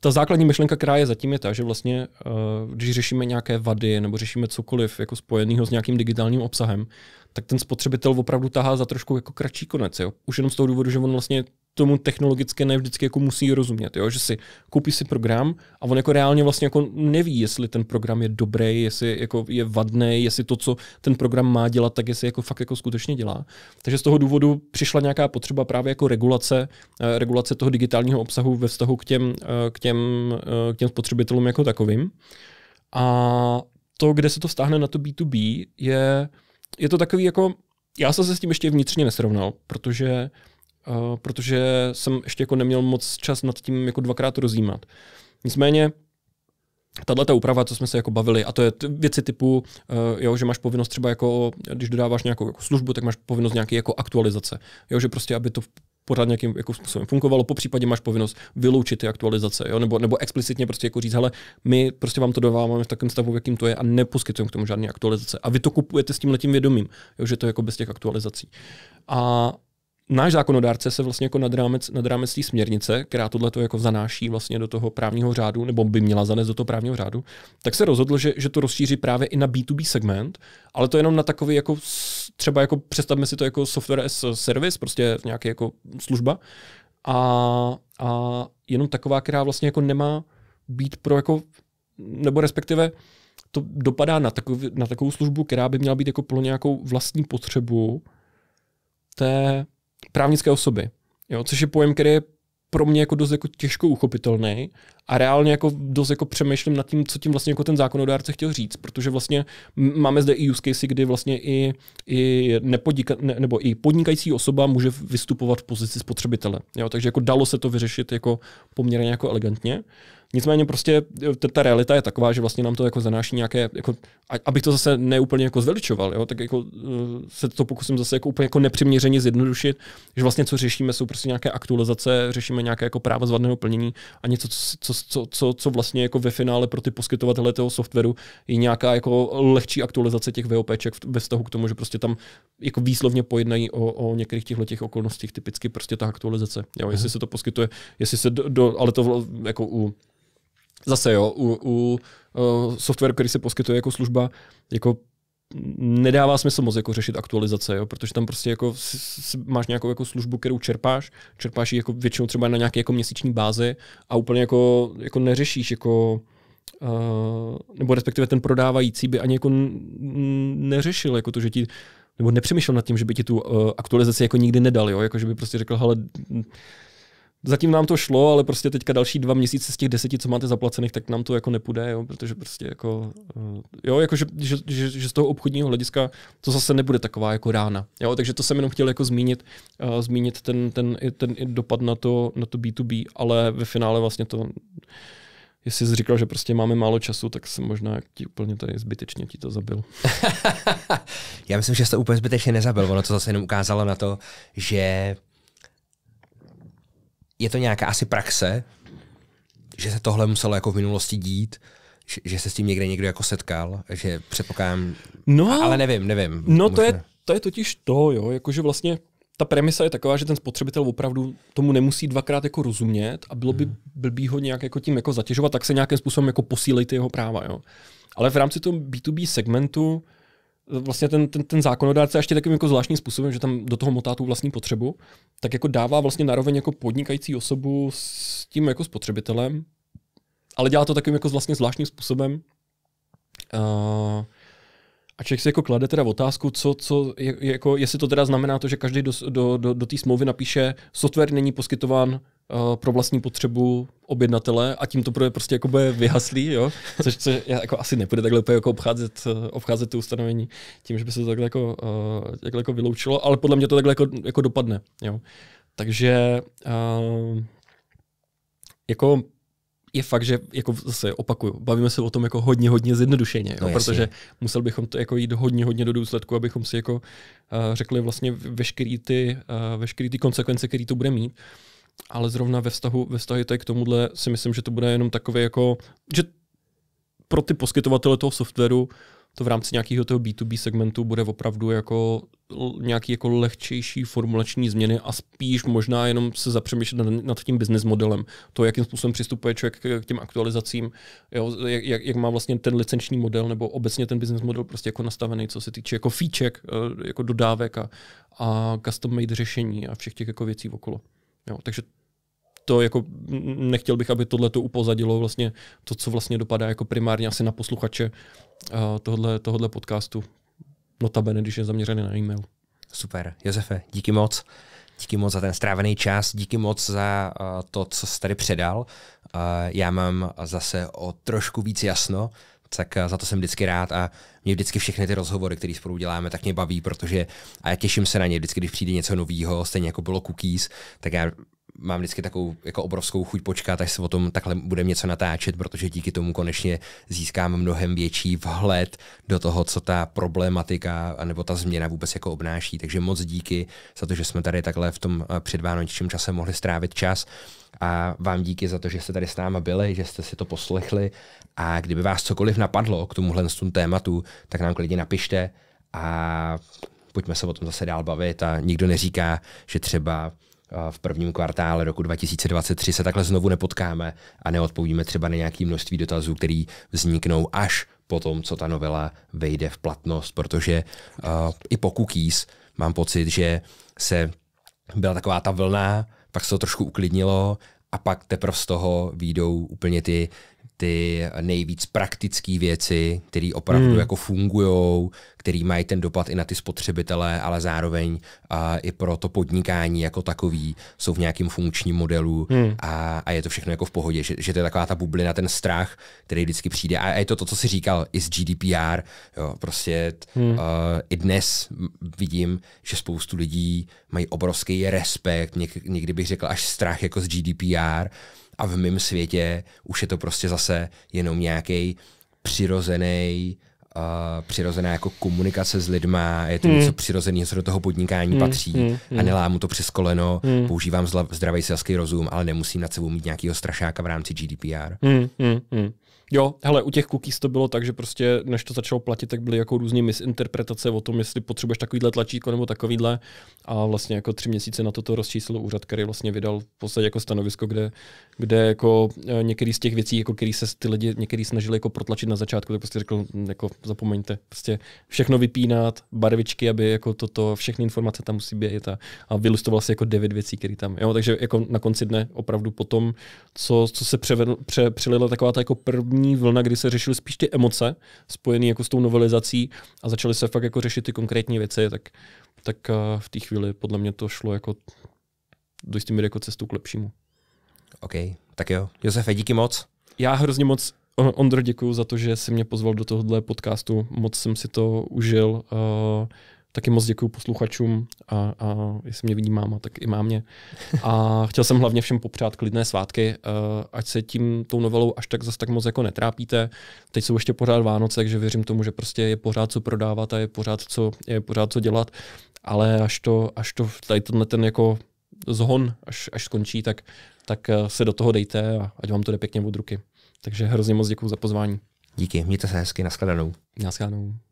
ta základní myšlenka, která je zatím, je ta, že vlastně, eh, když řešíme nějaké vady nebo řešíme cokoliv jako spojeného s nějakým digitálním obsahem, tak ten spotřebitel opravdu tahá za trošku jako kratší konec. Jo? Už jenom z toho důvodu, že on vlastně tomu technologicky ne vždycky jako musí rozumět, jo? že si koupí si program a on jako reálně vlastně jako neví, jestli ten program je dobrý, jestli jako je vadný, jestli to, co ten program má dělat, tak jestli jako fakt jako skutečně dělá. Takže z toho důvodu přišla nějaká potřeba právě jako regulace, eh, regulace toho digitálního obsahu ve vztahu k těm, eh, k těm, eh, k těm spotřebitelům jako takovým. A to, kde se to stáhne na to B2B, je, je to takový jako, já jsem se s tím ještě vnitřně nesrovnal, protože Eh, protože jsem ještě jako neměl moc čas nad tím jako dvakrát rozjímat. Nicméně tahle ta úprava, co jsme se jako bavili, a to je t- věci typu, uh, jo, že máš povinnost třeba jako, když dodáváš nějakou jako službu, tak máš povinnost nějaké jako aktualizace. Jo, že prostě, aby to pořád nějakým jako způsobem fungovalo, po případě máš povinnost vyloučit ty aktualizace, jo? Nebo, nebo explicitně prostě jako říct, hele, my prostě vám to dováváme v takovém stavu, v jakým to je a neposkytujeme k tomu žádné aktualizace. A vy to kupujete s tím letím vědomím, jo? že to je jako bez těch aktualizací. A náš zákonodárce se vlastně jako nad rámec, nad rámec té směrnice, která tohle to jako zanáší vlastně do toho právního řádu, nebo by měla zanést do toho právního řádu, tak se rozhodl, že, že to rozšíří právě i na B2B segment, ale to jenom na takový jako třeba jako představme si to jako software as service, prostě nějaký jako služba a, a jenom taková, která vlastně jako nemá být pro jako, nebo respektive to dopadá na, takový, na takovou službu, která by měla být jako pro nějakou vlastní potřebu té právnické osoby, jo, což je pojem, který je pro mě jako dost jako těžko uchopitelný a reálně jako dost jako přemýšlím nad tím, co tím vlastně jako ten zákonodárce chtěl říct, protože vlastně máme zde i use case, kdy vlastně i, i nepodika, ne, nebo i podnikající osoba může vystupovat v pozici spotřebitele. Jo? Takže jako dalo se to vyřešit jako poměrně jako elegantně. Nicméně prostě ta, realita je taková, že vlastně nám to jako zanáší nějaké, jako, abych to zase neúplně jako zveličoval, jo, tak jako uh, se to pokusím zase jako úplně jako nepřiměřeně zjednodušit, že vlastně co řešíme, jsou prostě nějaké aktualizace, řešíme nějaké jako práva zvadného plnění a něco, co, co, co, co vlastně jako ve finále pro ty poskytovatele toho softwaru je nějaká jako lehčí aktualizace těch VOPček ve vztahu k tomu, že prostě tam jako výslovně pojednají o, o některých těchto těch okolnostech, typicky prostě ta aktualizace. Jo, jestli mhm. se to poskytuje, jestli se do, do ale to jako u zase jo, u, u eh, software, který se poskytuje jako služba, jako nedává smysl moc jako řešit aktualizace, jo? protože tam prostě jako s, s, máš nějakou jako službu, kterou čerpáš, čerpáš ji jako většinou třeba na nějaké jako měsíční bázi a úplně jako, jako neřešíš jako Uh, nebo respektive ten prodávající by ani jako neřešil jako to, že ti nebo nepřemýšlel nad tím, že by ti tu uh, aktualizaci jako nikdy nedal, jo? Jako, že by prostě řekl, hele, Zatím nám to šlo, ale prostě teďka další dva měsíce z těch deseti, co máte zaplacených, tak nám to jako nepůjde, jo, protože prostě jako, eh, jo, jako že, že, že, že z toho obchodního hlediska to zase nebude taková jako rána, jo, takže to jsem jenom chtěl jako zmínit, uh, zmínit ten, ten, ten dopad na to, na to B2B, ale ve finále vlastně to, jestli jsi říkal, že prostě máme málo času, tak jsem možná ti úplně tady zbytečně ti to zabil. [laughs] Já myslím, že jsi to úplně zbytečně nezabil, ono to zase jenom ukázalo na to, že je to nějaká asi praxe, že se tohle muselo jako v minulosti dít, že se s tím někde někdo jako setkal, že předpokládám, no, ale nevím, nevím. No možná. to je, to je totiž to, jo, jakože vlastně ta premisa je taková, že ten spotřebitel opravdu tomu nemusí dvakrát jako rozumět a bylo by hmm. blbý ho nějak jako tím jako zatěžovat, tak se nějakým způsobem jako posílejte jeho práva, jo. Ale v rámci toho B2B segmentu vlastně ten, ten, ten zákonodárce ještě takovým jako zvláštním způsobem, že tam do toho motá tu vlastní potřebu, tak jako dává vlastně naroveň jako podnikající osobu s tím jako spotřebitelem, ale dělá to takovým jako vlastně zvláštním způsobem. Uh, a člověk si jako klade teda otázku, co, co je, jako, jestli to teda znamená to, že každý do, do, do, do té smlouvy napíše, software není poskytován Eh, pro vlastní potřebu objednatele a tím to bude prostě jako bude vyhaslý, jo? což, což jako asi nepůjde takhle úplně jako obcházet, eh, obcházet ty ustanovení tím, že by se to takhle jako, eh, takhle jako vyloučilo, ale podle mě to takhle jako, jako dopadne. Jo? Takže uh, jako je fakt, že jako zase opakuju, bavíme se o tom jako hodně, hodně zjednodušeně, no, protože musel bychom to jako jít hodně, hodně do důsledku, abychom si jako uh, řekli vlastně veškerý ty, uh, veškerý ty konsekvence, které to bude mít. Uh, ale zrovna ve vztahu, ve vztahu tady k tomuhle si myslím, že to bude jenom takové jako, že pro ty poskytovatele toho softwaru to v rámci nějakého toho B2B segmentu bude opravdu jako nějaký jako lehčejší formulační změny a spíš možná jenom se zapřemýšlet nad, tím business modelem. To, jakým způsobem přistupuje člověk k, k těm aktualizacím, jo, jak, jak, má vlastně ten licenční model nebo obecně ten business model prostě jako nastavený, co se týče jako fíček, eh, jako dodávek a, a custom-made řešení a všech těch jako věcí okolo. Jo, takže to jako nechtěl bych, aby tohle to upozadilo vlastně to, co vlastně dopadá jako primárně asi na posluchače uh, tohle, tohle podcastu. Notabene, když je zaměřený na e-mail. Super. Josefe, díky moc. Díky moc za ten strávený čas, díky moc za uh, to, co jsi tady předal. Uh, já mám zase o trošku víc jasno, tak eh, za to jsem vždycky rád a mě vždycky všechny ty rozhovory, které spolu děláme, tak mě baví, protože a já těším se na ně vždycky, když přijde něco nového, stejně jako bylo cookies, tak já mám vždycky takovou jako obrovskou chuť počkat, až se o tom takhle bude něco natáčet, protože díky tomu konečně získám mnohem větší vhled do toho, co ta problematika nebo ta změna vůbec jako obnáší. Takže moc díky za to, že jsme tady takhle v tom eh, předvánočním čase mohli strávit čas a vám díky za to, že jste tady s náma byli, že jste si to poslechli a kdyby vás cokoliv napadlo k tomuhle tématu, tak nám klidně napište a pojďme se o tom zase dál bavit a nikdo neříká, že třeba v prvním kvartále roku 2023 se takhle znovu nepotkáme a neodpovíme třeba na nějaké množství dotazů, které vzniknou až po tom, co ta novela vejde v platnost, protože uh, i po cookies mám pocit, že se byla taková ta vlna, pak se to trošku uklidnilo a pak teprve z toho výjdou úplně ty ty nejvíc praktické věci, které opravdu hmm. jako fungují, které mají ten dopad i na ty spotřebitele, ale zároveň uh, i pro to podnikání jako takový jsou v nějakém funkčním modelu hmm. a, a je to všechno jako v pohodě, že, že to je taková ta bublina, ten strach, který vždycky přijde. A, a je to to, co si říkal i z GDPR, jo, prostě hmm. uh, i dnes vidím, že spoustu lidí mají obrovský respekt, něk, někdy bych řekl až strach jako z GDPR, a v mém světě už je to prostě zase jenom nějaký přirozený Uh, eh, přirozená jako komunikace s lidma, je to mm. něco přirozeného, co do toho podnikání mm. patří mm. a nelámu to přes koleno, mm. používám zdravý selský rozum, ale nemusím nad sebou mít nějakého strašáka v rámci GDPR. Mm. Mm. Hmm. Jo, hele, u těch cookies to bylo tak, že prostě než to začalo platit, tak byly jako různé misinterpretace o tom, jestli potřebuješ takovýhle tlačítko nebo takovýhle. A vlastně jako tři měsíce na toto rozčísl úřad, který vlastně vydal v podstatě jako stanovisko, kde, kde jako e, některý z těch věcí, jako který se ty lidi některý snažili jako protlačit na začátku, tak prostě řekl, hm, jako zapomeňte, prostě všechno vypínat, barvičky, aby jako toto, všechny informace tam musí být a, a vylustoval si jako devět věcí, které tam. Jo, takže jako na konci dne opravdu potom, co, co se převedl, pře, přilila taková ta jako první první vlna, kdy se řešily spíš ty emoce spojené jako s tou novelizací a začaly se fakt jako řešit ty konkrétní věci, tak, tak eh, v té chvíli podle mě to šlo jako do jisté jako cestu k lepšímu. OK, tak jo. Josefe, díky moc. Já hrozně moc eh, Ondro, děkuji za to, že jsi mě pozval do tohohle podcastu. Moc jsem si to užil. Uh, Taky moc děkuji posluchačům a, a jestli mě vidí máma, tak i mámě. A [laughs] chtěl jsem hlavně všem popřát klidné svátky, eh, ať se tím tou novelou až tak zase tak moc jako netrápíte. Teď jsou ještě pořád Vánoce, takže věřím tomu, že prostě je pořád co prodávat a je pořád co, je pořád co dělat. Ale až to, až to tady tenhle ten jako zhon, až, až skončí, tak, tak eh, se do toho dejte a ať vám to jde pěkně od ruky. Takže hrozně moc děkuji za pozvání. Díky, mějte se hezky, nashledanou. Nashledanou.